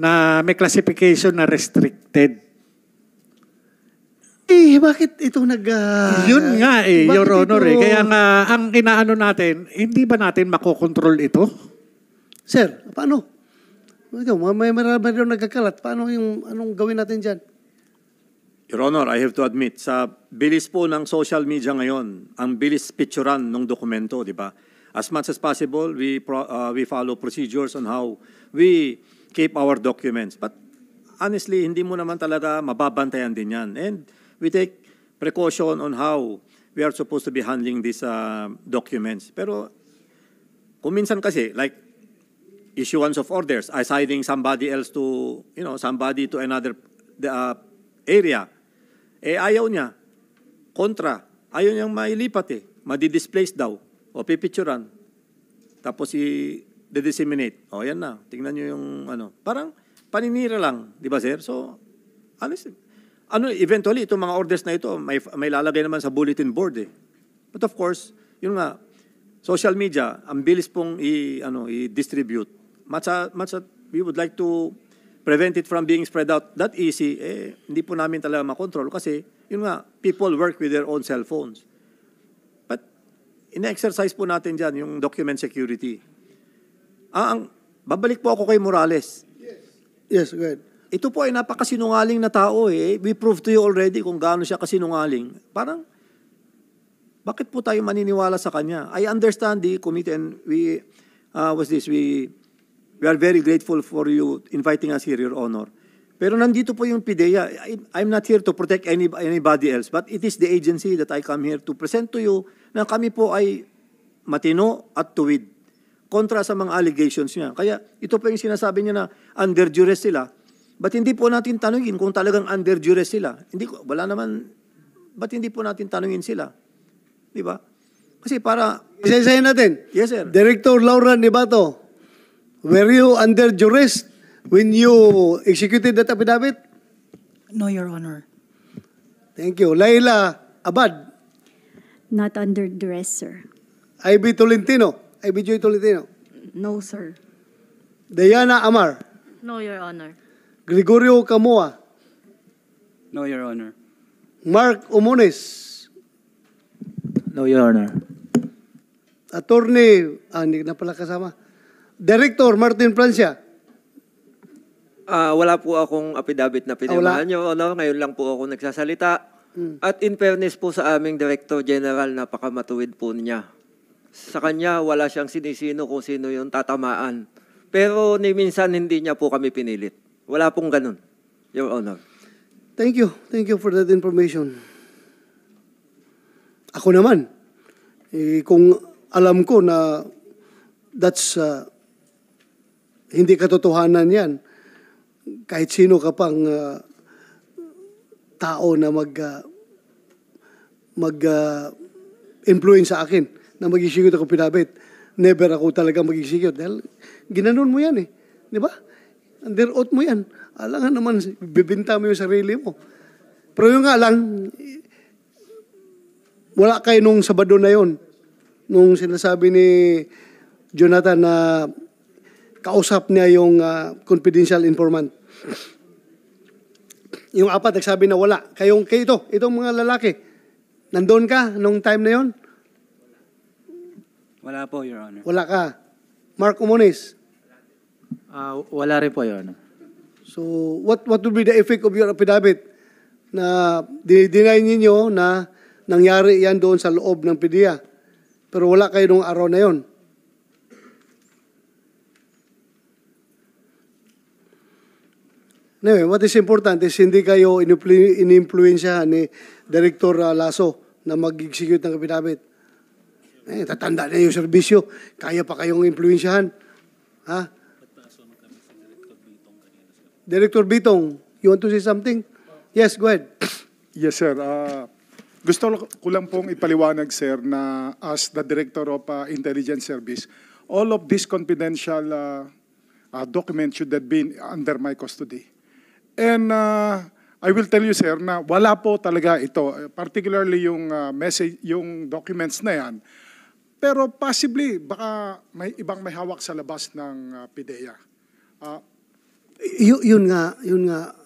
na may classification na restricted. Eh, bakit ito nag... Uh, Yun nga eh, Your Honor. Eh. Ito? Eh. Kaya nga, ang inaano natin, hindi ba natin makokontrol ito? Sir, paano? Ikaw, may maraming nagkakalat. Paano yung, anong gawin natin dyan? Your Honor, I have to admit, sa bilis po ng social media ngayon, ang bilis picturean ng dokumento, di ba? As much as possible, we, pro, uh, we follow procedures on how we keep our documents. But honestly, hindi mo naman talaga mababantayan din yan. And we take precaution on how we are supposed to be handling these uh, documents. Pero kung minsan kasi, like issuance of orders, assigning somebody else to, you know, somebody to another uh, area, eh ayaw niya. Kontra. Ayaw niyang mailipat eh. Madi-displace daw. O pipicturan. Tapos si de-disseminate. O, yan na. Tingnan nyo yung ano. Parang paninira lang. Di ba, sir? So, honestly, ano, eventually, itong mga orders na ito, may, may lalagay naman sa bulletin board eh. But of course, yun nga, social media, ang bilis pong i, ano, i-distribute. Much, a, much a, we would like to prevent it from being spread out that easy, eh, hindi po namin talaga makontrol kasi, yun nga, people work with their own cell phones. But, in-exercise po natin dyan yung document security. Ah, ang, babalik po ako kay Morales. Yes, go ahead. Ito po ay napakasinungaling na tao eh. We proved to you already kung gaano siya kasinungaling. Parang, bakit po tayo maniniwala sa kanya? I understand the committee and we, uh, was this, we, we are very grateful for you inviting us here, Your Honor. Pero nandito po yung PIDEA. I'm not here to protect any, anybody else, but it is the agency that I come here to present to you na kami po ay matino at tuwid kontra sa mga allegations niya. Kaya ito pa yung sinasabi niya na under duress sila. Ba't hindi po natin tanungin kung talagang under duress sila? Hindi ko, wala naman, ba't hindi po natin tanungin sila? Di ba? Kasi para... Isayin natin. Yes, sir. Director Laura Nibato, were you under duress when you executed that affidavit? No, Your Honor. Thank you. Laila Abad. Not under duress, sir. Ivy Tolentino ay Bijoy Tolentino? Eh, no, sir. Diana Amar? No, Your Honor. Gregorio Camoa? No, Your Honor. Mark Umunes? No, Your Honor. Attorney, ah, hindi na pala kasama. Director Martin Francia? Ah, wala po akong apidabit na ah, pinirmahan, nyo. Ano? Ngayon lang po ako nagsasalita. Hmm. At in fairness po sa aming Director General, napakamatuwid po niya sa kanya wala siyang sinisino kung sino yung tatamaan. Pero ni minsan hindi niya po kami pinilit. Wala pong ganun, Your Honor. Thank you. Thank you for that information. Ako naman, eh, kung alam ko na that's uh, hindi katotohanan yan, kahit sino ka pang uh, tao na mag uh, mag uh, influence sa akin na mag ako pinabit. Never ako talaga mag-execute dahil ginanon mo yan eh. Di ba? Under oath mo yan. Alangan naman, bibinta mo yung sarili mo. Pero yung nga lang, wala kayo nung Sabado na yon nung sinasabi ni Jonathan na kausap niya yung uh, confidential informant. Yung apat nagsabi na wala. Kayong kayo ito, itong mga lalaki. Nandoon ka nung time na yon? Wala po, Your Honor. Wala ka. Mark Umunis. Uh, wala rin po, Your Honor. So, what what would be the effect of your affidavit na dinay ninyo na nangyari yan doon sa loob ng PDEA? Pero wala kayo nung araw na yon. Anyway, what is important is hindi kayo in-influensyahan ni Director ah, Lasso na mag-execute ng affidavit. Eh, tatanda na yung serbisyo. Kaya pa kayong impluensyahan. Ha? Director Bitong, you want to say something? Yes, go ahead. Yes, sir. Uh, gusto ko lang pong ipaliwanag, sir, na as the Director of uh, Intelligence Service, all of these confidential uh, ah, uh, documents should have been under my custody. And uh, I will tell you, sir, na wala po talaga ito. Particularly yung uh, message, yung documents na yan, pero possibly, baka may ibang may hawak sa labas ng uh, ah, PIDEA. Uh, ah, y- yun nga, yun nga.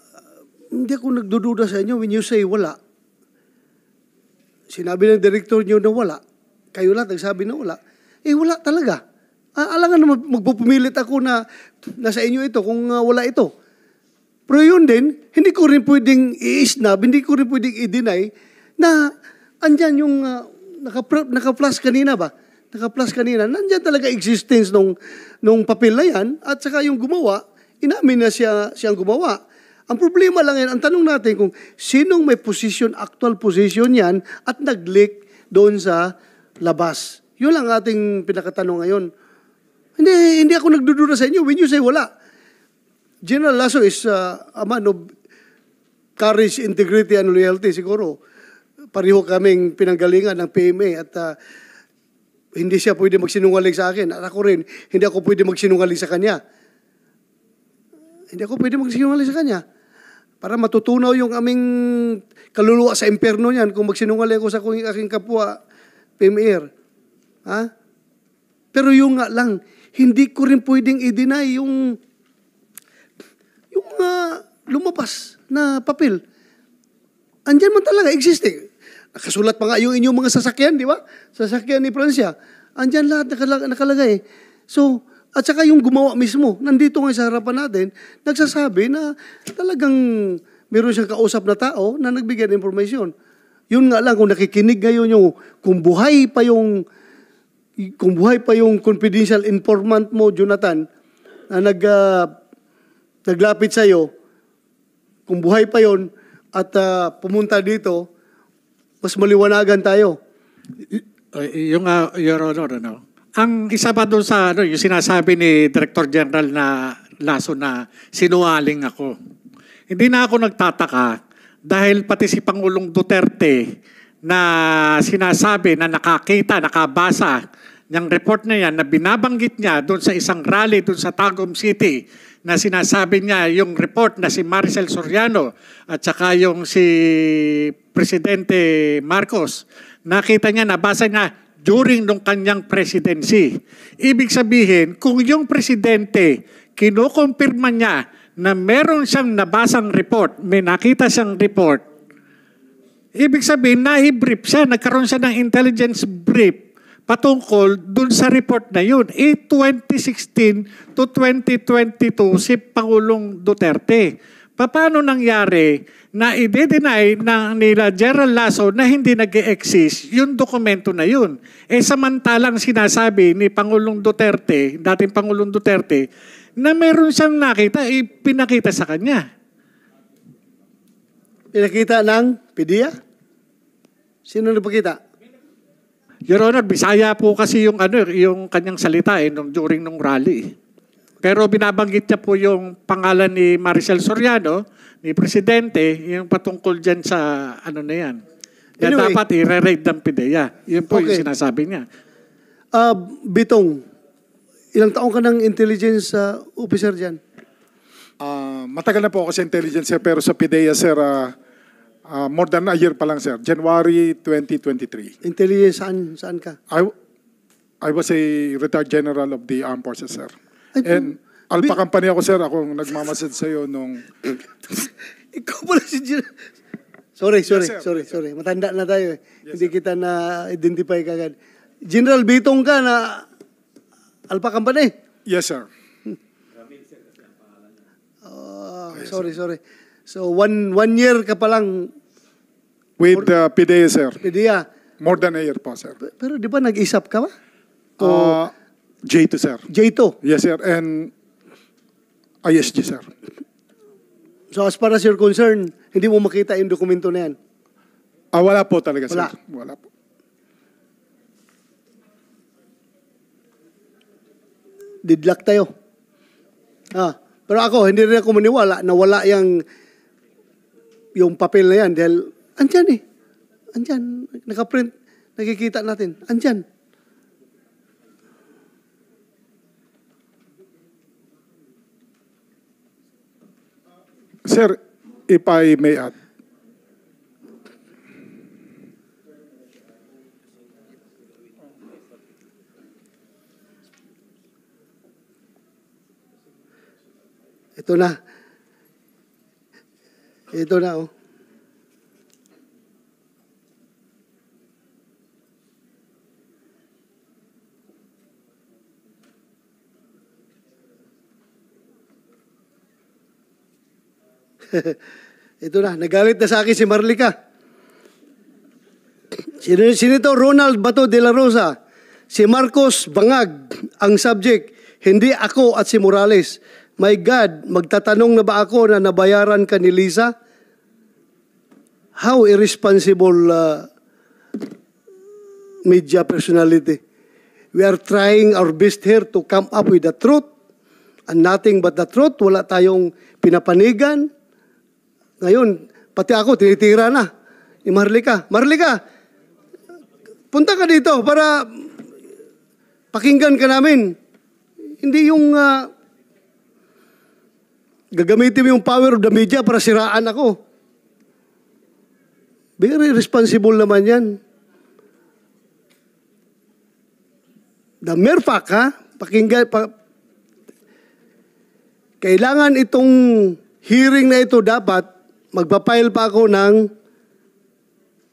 Hindi ako nagdududa sa inyo when you say wala. Sinabi ng director nyo na wala. Kayo lang nagsabi na wala. Eh wala talaga. Ah, alangan na magpupumilit ako na nasa inyo ito kung uh, wala ito. Pero yun din, hindi ko rin pwedeng i-snub, hindi ko rin pwedeng i-deny na andyan yung uh, naka, naka-flash kanina ba? naka-plus kanina, nandiyan talaga existence nung, nung papel na yan at saka yung gumawa, inamin na siya, siyang gumawa. Ang problema lang yan, ang tanong natin kung sinong may position, actual position yan at nag-leak doon sa labas. Yun lang ating pinakatanong ngayon. Hindi, hindi ako nagdudura sa inyo when you say wala. General Lasso is uh, a man of courage, integrity, and loyalty siguro. Pariho kaming pinanggalingan ng PMA at uh, hindi siya pwede magsinungaling sa akin. At ako rin, hindi ako pwede magsinungaling sa kanya. Hindi ako pwede magsinungaling sa kanya. Para matutunaw yung aming kaluluwa sa imperno niyan kung magsinungaling ako sa aking kapwa, PMR. Ha? Pero yung nga lang, hindi ko rin pwedeng i-deny yung yung uh, lumabas na papel. Andiyan man talaga, existing. Nakasulat pa nga yung inyong mga sasakyan, di ba? Sasakyan ni Francia. Andiyan lahat nakalag- nakalagay. So, at saka yung gumawa mismo, nandito nga sa harapan natin, nagsasabi na talagang meron siyang kausap na tao na nagbigay ng information. Yun nga lang, kung nakikinig ngayon yung, kung buhay pa yung, kung buhay pa yung confidential informant mo, Jonathan, na nag, uh, naglapit sa'yo, kung buhay pa yon at uh, pumunta dito, mas maliwanagan tayo. Y- yung uh, Your Honor, ano? Ang isa pa doon sa ano, yung sinasabi ni Director General na Laso na sinungaling ako. Hindi na ako nagtataka dahil pati si Pangulong Duterte na sinasabi na nakakita, nakabasa ng report na yan na binabanggit niya doon sa isang rally doon sa Tagum City na sinasabi niya yung report na si Maricel Soriano at saka yung si Presidente Marcos, nakita niya, nabasa niya during nung kanyang presidency. Ibig sabihin, kung yung presidente kinukumpirma niya na meron siyang nabasang report, may nakita siyang report, ibig sabihin, naibrief siya, nagkaroon siya ng intelligence brief patungkol dun sa report na yun. Eh, 2016 to 2022 si Pangulong Duterte. Paano nangyari na i-deny ng nila Gerald Lasso na hindi nag exist yung dokumento na yun? Eh samantalang sinasabi ni Pangulong Duterte, dating Pangulong Duterte, na meron siyang nakita, ipinakita eh, sa kanya. Pinakita ng PDEA? Sino nagpakita? Your Honor, Bisaya po kasi yung ano, yung kanyang salita eh, nung, during nung rally. Pero binabanggit niya po yung pangalan ni Maricel Soriano, ni Presidente, yung patungkol dyan sa ano na yan. Na dapat i-re-raid ng PIDEA. Yun po okay. yung sinasabi niya. Uh, Bitong, ilang taong ka ng intelligence uh, officer dyan? Uh, matagal na po ako sa intelligence, pero sa PIDEA, sir, uh, Uh, more than a year pa lang, sir. January 2023. Intelligence, saan, saan ka? I, I was a retired general of the armed forces, sir. Ay, And alpa company ako, sir. Ako nagmamasad sa'yo nung... Ikaw pala si General... Sorry, sorry, yes, sorry, sorry. Matanda na tayo. Eh. Yes, Hindi sir. kita na-identify kagad. General Bitong ka na Alpha company? Yes, sir. oh, sorry, sorry. So one one year ka pa lang with the uh, PDEA sir. PDEA. More than a year pa sir. Pero di ba nag-isap ka ba? O, uh, J2 sir. J2. Yes sir and ISG sir. So as far as your concern, hindi mo makita yung dokumento na yan? Ah, wala po talaga wala. sir. Wala po. Didlak tayo. Ah, pero ako, hindi rin ako maniwala na wala yung yung papel na yan dahil andyan eh. Andyan. Nakaprint. Nakikita natin. Andyan. Sir, if I may add. Ito na. Ito na oh. Ito na, nagalit na sa akin si Marlika. Marlica. Senator Ronald Bato de la Rosa, si Marcos Bangag ang subject, hindi ako at si Morales. My God, magtatanong na ba ako na nabayaran ka ni Lisa? how irresponsible uh, media personality. We are trying our best here to come up with the truth and nothing but the truth. Wala tayong pinapanigan. Ngayon, pati ako, tinitira na. Ni Marlika. Marlika, punta ka dito para pakinggan ka namin. Hindi yung uh, gagamitin mo yung power of the media para siraan ako. Very responsible naman yan. The mere fact, ha? Pakinggan, pa, kailangan itong hearing na ito dapat, magpapile pa ako ng,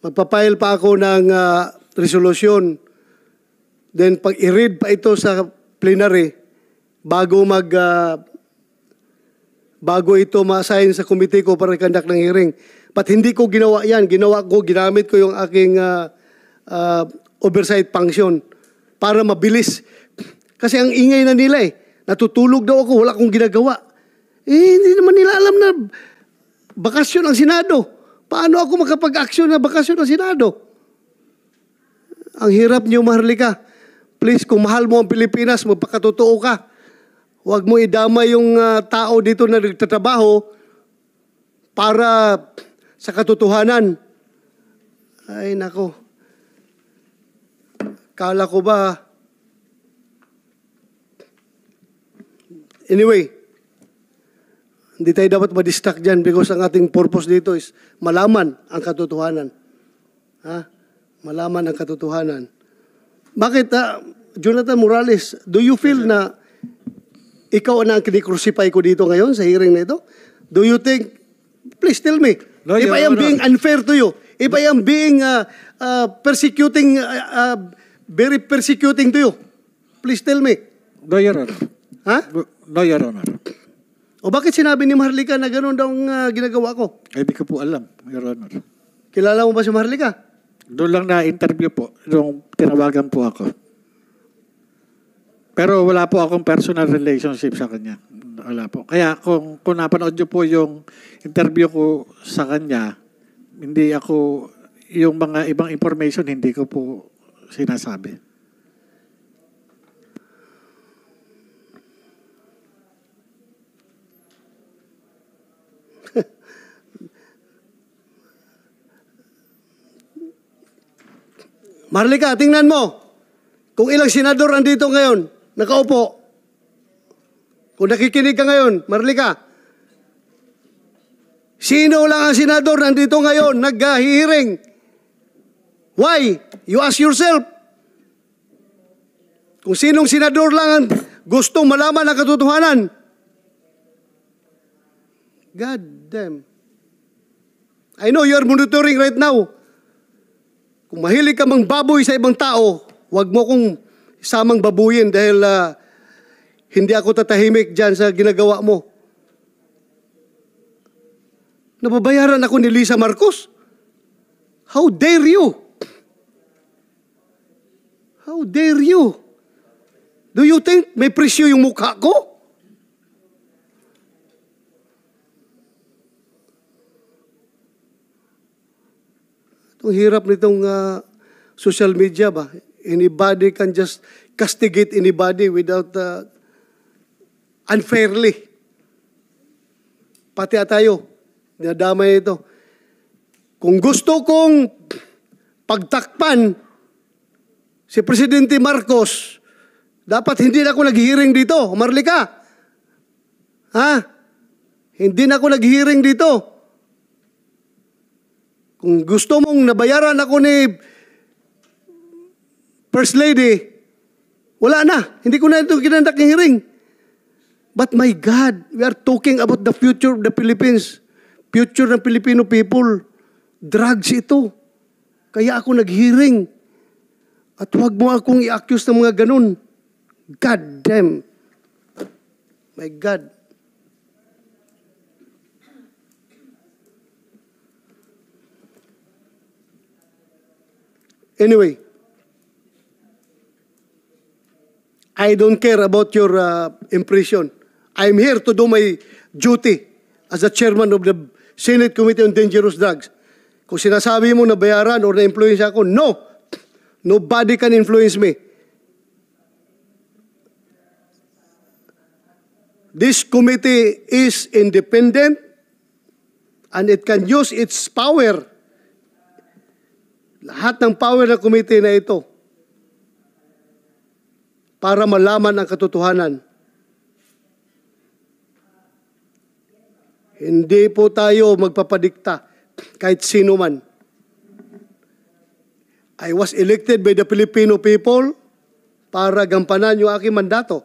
magpapile pa ako ng uh, resolusyon. Then pag i-read pa ito sa plenary, bago mag, uh, bago ito ma-assign sa committee ko para kandak ng hearing. But hindi ko ginawa yan. Ginawa ko, ginamit ko yung aking uh, uh, oversight function para mabilis. Kasi ang ingay na nila eh. Natutulog daw ako, wala akong ginagawa. Eh, hindi naman nila alam na bakasyon ang Senado. Paano ako makapag-action na bakasyon ang Senado? Ang hirap niyo, Maharlika. Please, kung mahal mo ang Pilipinas, magpakatotoo ka. Huwag mo idama yung uh, tao dito na nagtatrabaho para sa katotohanan. Ay nako, kala ko ba, anyway, hindi tayo dapat madistract dyan because ang ating purpose dito is malaman ang katotohanan. Ha? Malaman ang katotohanan. Bakit, ha? Ah, Jonathan Morales, do you feel na ikaw na ang kinikrucify ko dito ngayon sa hearing na ito? Do you think, please tell me, No, if I am Honor. being unfair to you, if I am being uh, uh, persecuting, uh, uh, very persecuting to you, please tell me. No, Your Honor. Ha? No, Your Honor. O bakit sinabi ni Marlika na gano'n daw ang uh, ginagawa ko? Eh, di ko po alam, Your Honor. Kilala mo ba si Marlika? Doon lang na-interview po, nung tinawagan po ako. Pero wala po akong personal relationship sa kanya. Wala po. Kaya kung, kung napanood nyo po yung interview ko sa kanya, hindi ako, yung mga ibang information, hindi ko po sinasabi. Marlika, tingnan mo. Kung ilang senador andito ngayon, nakaupo, kung nakikinig ka ngayon, Marlika, sino lang ang senador nandito ngayon, nag Why? You ask yourself. Kung sinong senador lang ang gustong malaman ang katotohanan. God damn. I know you are monitoring right now. Kung mahilig ka mang baboy sa ibang tao, wag mo kong samang babuyin dahil uh, hindi ako tatahimik dyan sa ginagawa mo. Nababayaran ako ni Lisa Marcos. How dare you? How dare you? Do you think may presyo yung mukha ko? Itong hirap nitong uh, social media ba? Anybody can just castigate anybody without uh, unfairly. Pati tayo, nadamay ito. Kung gusto kong pagtakpan si Presidente Marcos, dapat hindi na ako naghihiring dito. Marli Ha? Hindi na ako naghihiring dito. Kung gusto mong nabayaran ako ni First Lady, wala na. Hindi ko na ito kinandak ng hearing. But my God, we are talking about the future of the Philippines. Future ng Filipino people. Drugs ito. Kaya ako naghiring. At huwag mo akong i-accuse ng mga ganun. God damn. My God. Anyway, I don't care about your uh, impression. I'm here to do my duty as the chairman of the Senate Committee on Dangerous Drugs. Kung sinasabi mo na bayaran or na-influence ako, no! Nobody can influence me. This committee is independent and it can use its power. Lahat ng power ng committee na ito para malaman ang katotohanan. Hindi po tayo magpapadikta kahit sino man. I was elected by the Filipino people para gampanan yung aking mandato.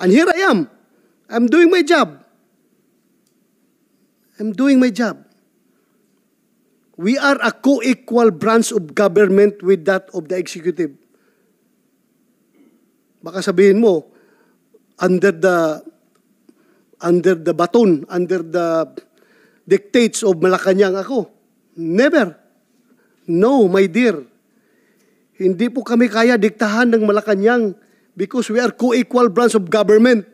And here I am. I'm doing my job. I'm doing my job. We are a co-equal branch of government with that of the executive. Baka sabihin mo, under the under the baton, under the dictates of Malacanang ako. Never. No, my dear. Hindi po kami kaya diktahan ng Malacanang because we are co-equal branch of government.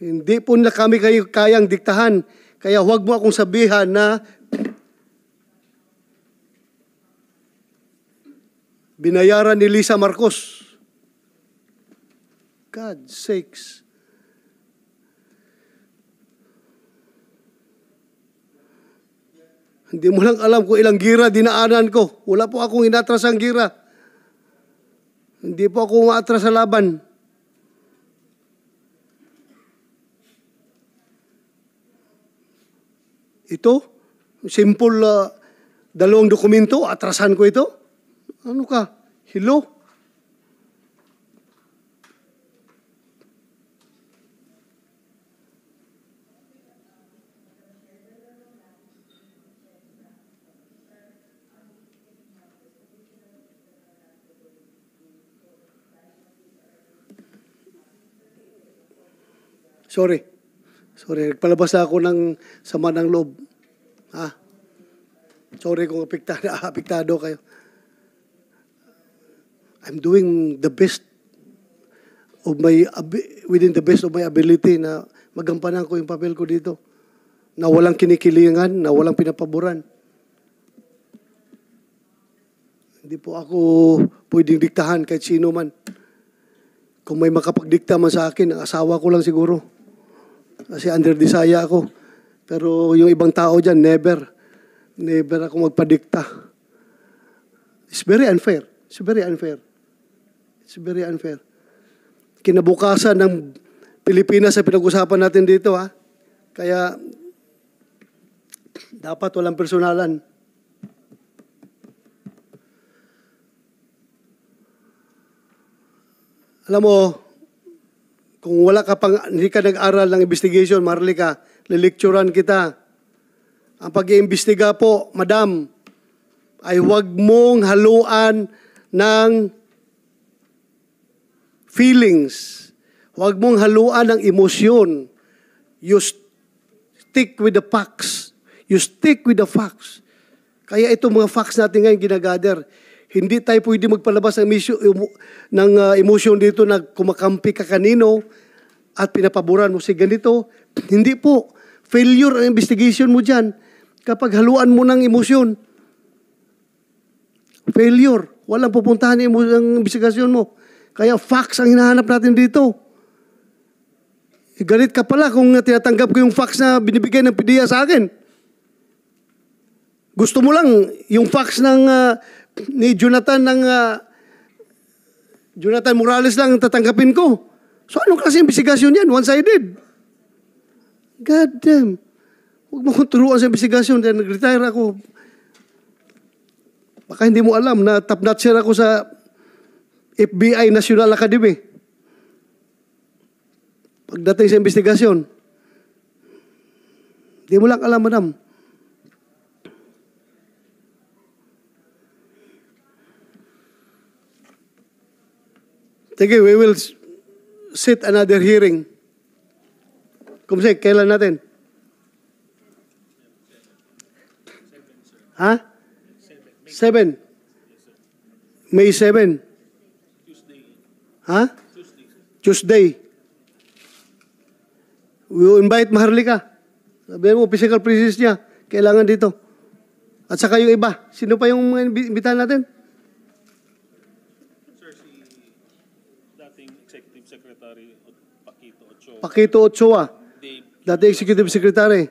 Hindi po na kami kayo kayang diktahan. Kaya huwag mo akong sabihan na binayaran ni Lisa Marcos. God sakes. Hindi mo lang alam kung ilang gira dinaanan ko. Wala po akong inatras ang gira. Hindi po ako umaatras sa laban. Ito, simple uh, dalawang dokumento, atrasan ko ito. Ano ka? Hello? Sorry. Sorry, nagpalabas ako ng sama ng loob. Ha? Sorry kung apektado, apektado kayo. I'm doing the best of my within the best of my ability na magampanan ko yung papel ko dito. Na walang kinikilingan, na walang pinapaboran. Hindi po ako pwedeng diktahan kahit sino man. Kung may makapagdikta man sa akin, ang asawa ko lang siguro. Kasi under desire ako. Pero yung ibang tao dyan, never. Never ako magpadikta. It's very unfair. It's very unfair. It's very unfair. Kinabukasan ng Pilipinas sa pinag-usapan natin dito, ha? Kaya, dapat walang personalan. Alam mo, kung wala ka pang, hindi ka nag-aral ng investigation, Marlika, lilecturan kita. Ang pag iimbestiga po, madam, ay huwag mong haluan ng feelings. Huwag mong haluan ng emosyon. You stick with the facts. You stick with the facts. Kaya itong mga facts natin ngayon ginagather, hindi tayo pwede magpalabas ng, mission, eh, ng uh, ah, emotion dito na kumakampi ka kanino at pinapaboran mo si ganito. Hindi po. Failure ang investigation mo dyan. Kapag haluan mo ng emosyon, failure. Walang pupuntahan ng, investigation mo. Kaya facts ang hinahanap natin dito. Galit ka pala kung tinatanggap ko yung facts na binibigay ng PDEA sa akin. Gusto mo lang yung fax ng uh, ni Jonathan ng uh, ah, Jonathan Morales lang tatanggapin ko. So anong klaseng investigasyon yan? One-sided. God damn. Huwag mo kong turuan sa investigasyon dahil nag-retire ako. Baka hindi mo alam na top-notcher ako sa FBI National Academy. Pagdating sa investigasyon, hindi mo lang alam, madam. Sige, we will sit another hearing. Kumsik, kailan natin? Ha? Seven. May seven. Ha? Tuesday. We will invite Maharlika. Sabihin mo, physical presence niya. Kailangan dito. At saka yung iba. Sino pa yung mga imbitahan natin? acting Executive Secretary Pakito Ochoa. Pakito Ochoa. Dave, Dati Executive Secretary.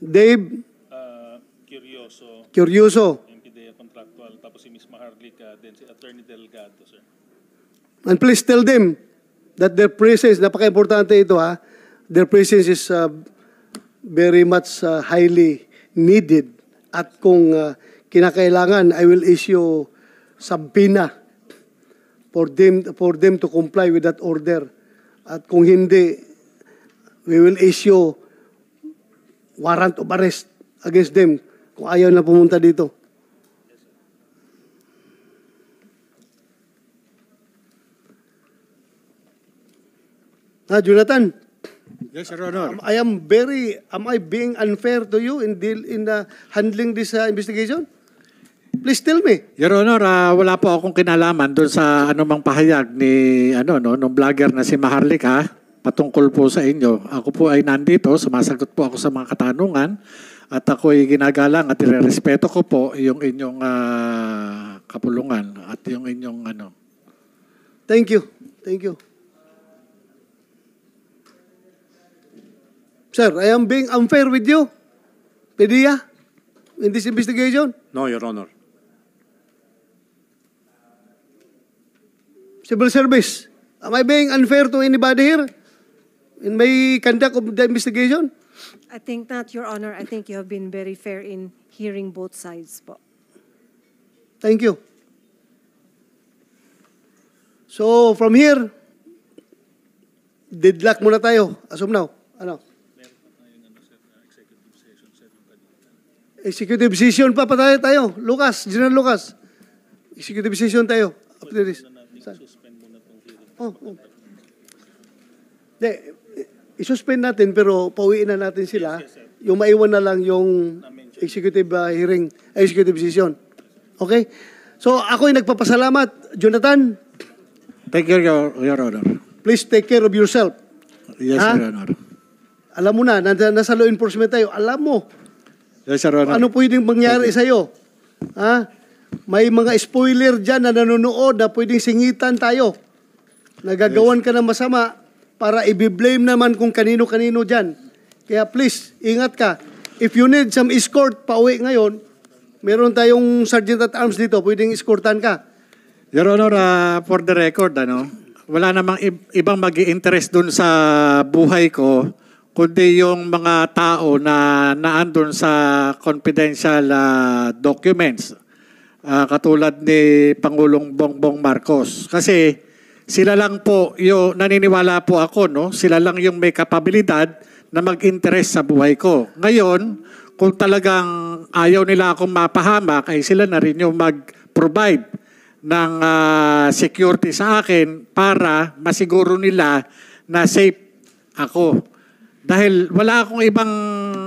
Dave. Uh, Curioso. Curioso. MPDA Contractual. Tapos si Ms. Maharlika, then si Attorney Delgado, sir. And please tell them that their presence, napaka-importante ito ha, their presence is uh, very much uh, highly needed. At kung uh, kinakailangan, I will issue subpoena for them, for them to comply with that order. At kung hindi, we will issue warrant of arrest against them kung ayaw na pumunta dito. Ah, Jonathan. Yes, Your Honor. Am, I am very, am I being unfair to you in, deal, in the uh, handling this uh, investigation? Please tell me. Your Honor, uh, wala po akong kinalaman doon sa anumang pahayag ni ano no nung vlogger na si Maharlika ah, patungkol po sa inyo. Ako po ay nandito, sumasagot po ako sa mga katanungan at ako ay ginagalang at irerespeto ko po yung inyong uh, kapulungan at yung inyong ano. Thank you. Thank you. Sir, I am being unfair with you. Pwede ya? In this investigation? No, Your Honor. civil service. Am I being unfair to anybody here in my conduct of the investigation? I think not, Your Honor. I think you have been very fair in hearing both sides po. Thank you. So, from here, deadlock muna tayo. As now, ano? Executive session pa pa tayo tayo. Lucas, General Lucas. Executive session tayo. After this. Saan? Oh, oh. De, eh, isuspend natin pero pauwiin na natin sila. Yes, yes, yung maiwan na lang yung executive uh, hearing, ah, executive session. Okay? So ako ay nagpapasalamat, Jonathan. Take care, Your, your Honor. Please take care of yourself. Yes, ha? Your Honor. Alam mo na, nasa, nasa law enforcement tayo. Alam mo. Yes, Your Honor. Ano pwedeng mangyari okay. sa'yo? Ha? May mga spoiler dyan na nanonood na pwedeng singitan tayo. Nagagawan ka ng masama para i-blame naman kung kanino-kanino dyan. Kaya please, ingat ka. If you need some escort pauwi ngayon, meron tayong sergeant at arms dito, pwedeng escortan ka. Your Honor, uh, for the record, ano, wala namang ibang mag interest dun sa buhay ko, kundi yung mga tao na naandun sa confidential uh, documents, uh, katulad ni Pangulong Bongbong Marcos. Kasi sila lang po, yung naniniwala po ako, no? sila lang yung may kapabilidad na mag-interest sa buhay ko. Ngayon, kung talagang ayaw nila akong mapahamak, ay sila na rin yung mag-provide ng uh, security sa akin para masiguro nila na safe ako. Dahil wala akong ibang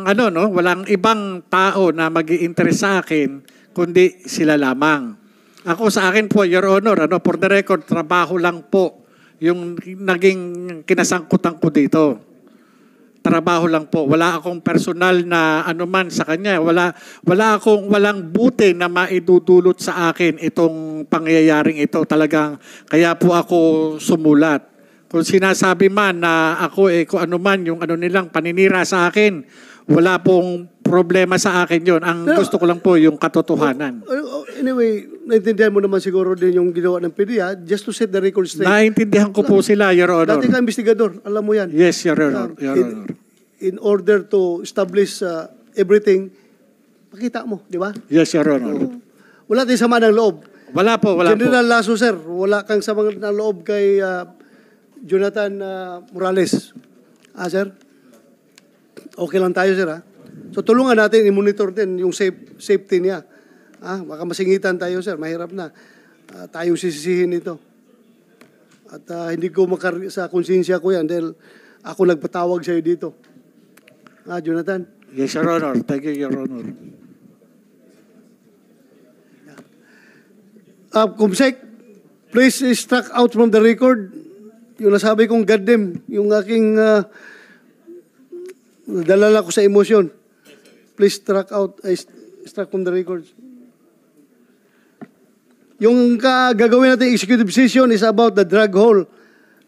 ano no, walang ibang tao na magi interest sa akin kundi sila lamang. Ako sa akin po, Your Honor, ano, for the record, trabaho lang po yung naging kinasangkutan ko dito. Trabaho lang po. Wala akong personal na anuman sa kanya. Wala, wala akong walang buti na maidudulot sa akin itong pangyayaring ito. Talagang kaya po ako sumulat. Kung sinasabi man na ako eh, kung ano man yung ano nilang paninira sa akin, wala pong problema sa akin yon. Ang Pero, gusto ko lang po yung katotohanan. Oh, oh, oh, anyway, naintindihan mo naman siguro din yung ginawa ng PDEA ah, just to set the record straight. Naintindihan ko po sila, Your Honor. Dati ka investigador, alam mo yan. Yes, Your ah, Honor. Your in, Honor. in order to establish uh, everything, pakita mo, di ba? Yes, Your Honor. So, wala tayong sama ng loob. Wala po, wala General po. General Lasso, sir, wala kang sama ng loob kay uh, Jonathan uh, Morales. Ah, sir? Okay lang tayo, sir, ha? Ah. So tulungan natin, i-monitor din yung safe, safety niya. Ah, baka masingitan tayo, sir. Mahirap na. Uh, tayong sisisihin ito. At uh, hindi ko makar sa konsensya ko yan dahil ako nagpatawag sa'yo dito. Ah, Jonathan? Yes, Your Honor. Thank you, Your Honor. Uh, Kumsek, please eh, struck out from the record yung nasabi kong goddamn, yung aking uh, Dala Dalala ako sa emosyon. Please track out, uh, track from the records. Yung gagawin natin executive session is about the drug hole,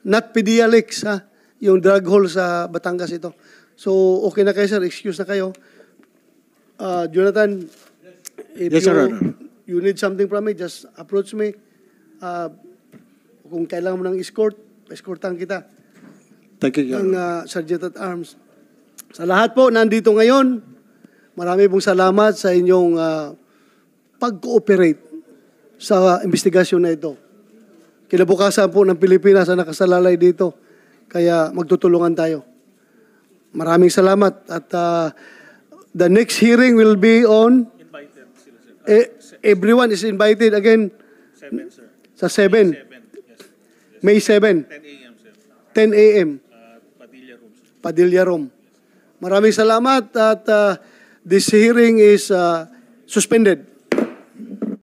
not pedialics, ha? Yung drug hole sa Batangas ito. So, okay na kayo, sir. Excuse na kayo. Uh, Jonathan, if yes, you, sir, you need something from me, just approach me. Uh, kung kailangan mo ng escort, escortan kita. Thank you, Your Ang uh, Sergeant at Arms. Sa lahat po nandito ngayon, marami pong salamat sa inyong uh, pag-cooperate sa investigasyon na ito. Kinabukasan po ng Pilipinas ang nakasalalay dito, kaya magtutulungan tayo. Maraming salamat at uh, the next hearing will be on eh, everyone is invited again seven, sir. sa 7 May 7 10 a.m. 10 a.m. Uh, Padilla Room. Sir. Padilla Room. Maraming salamat at uh, this hearing is uh, suspended.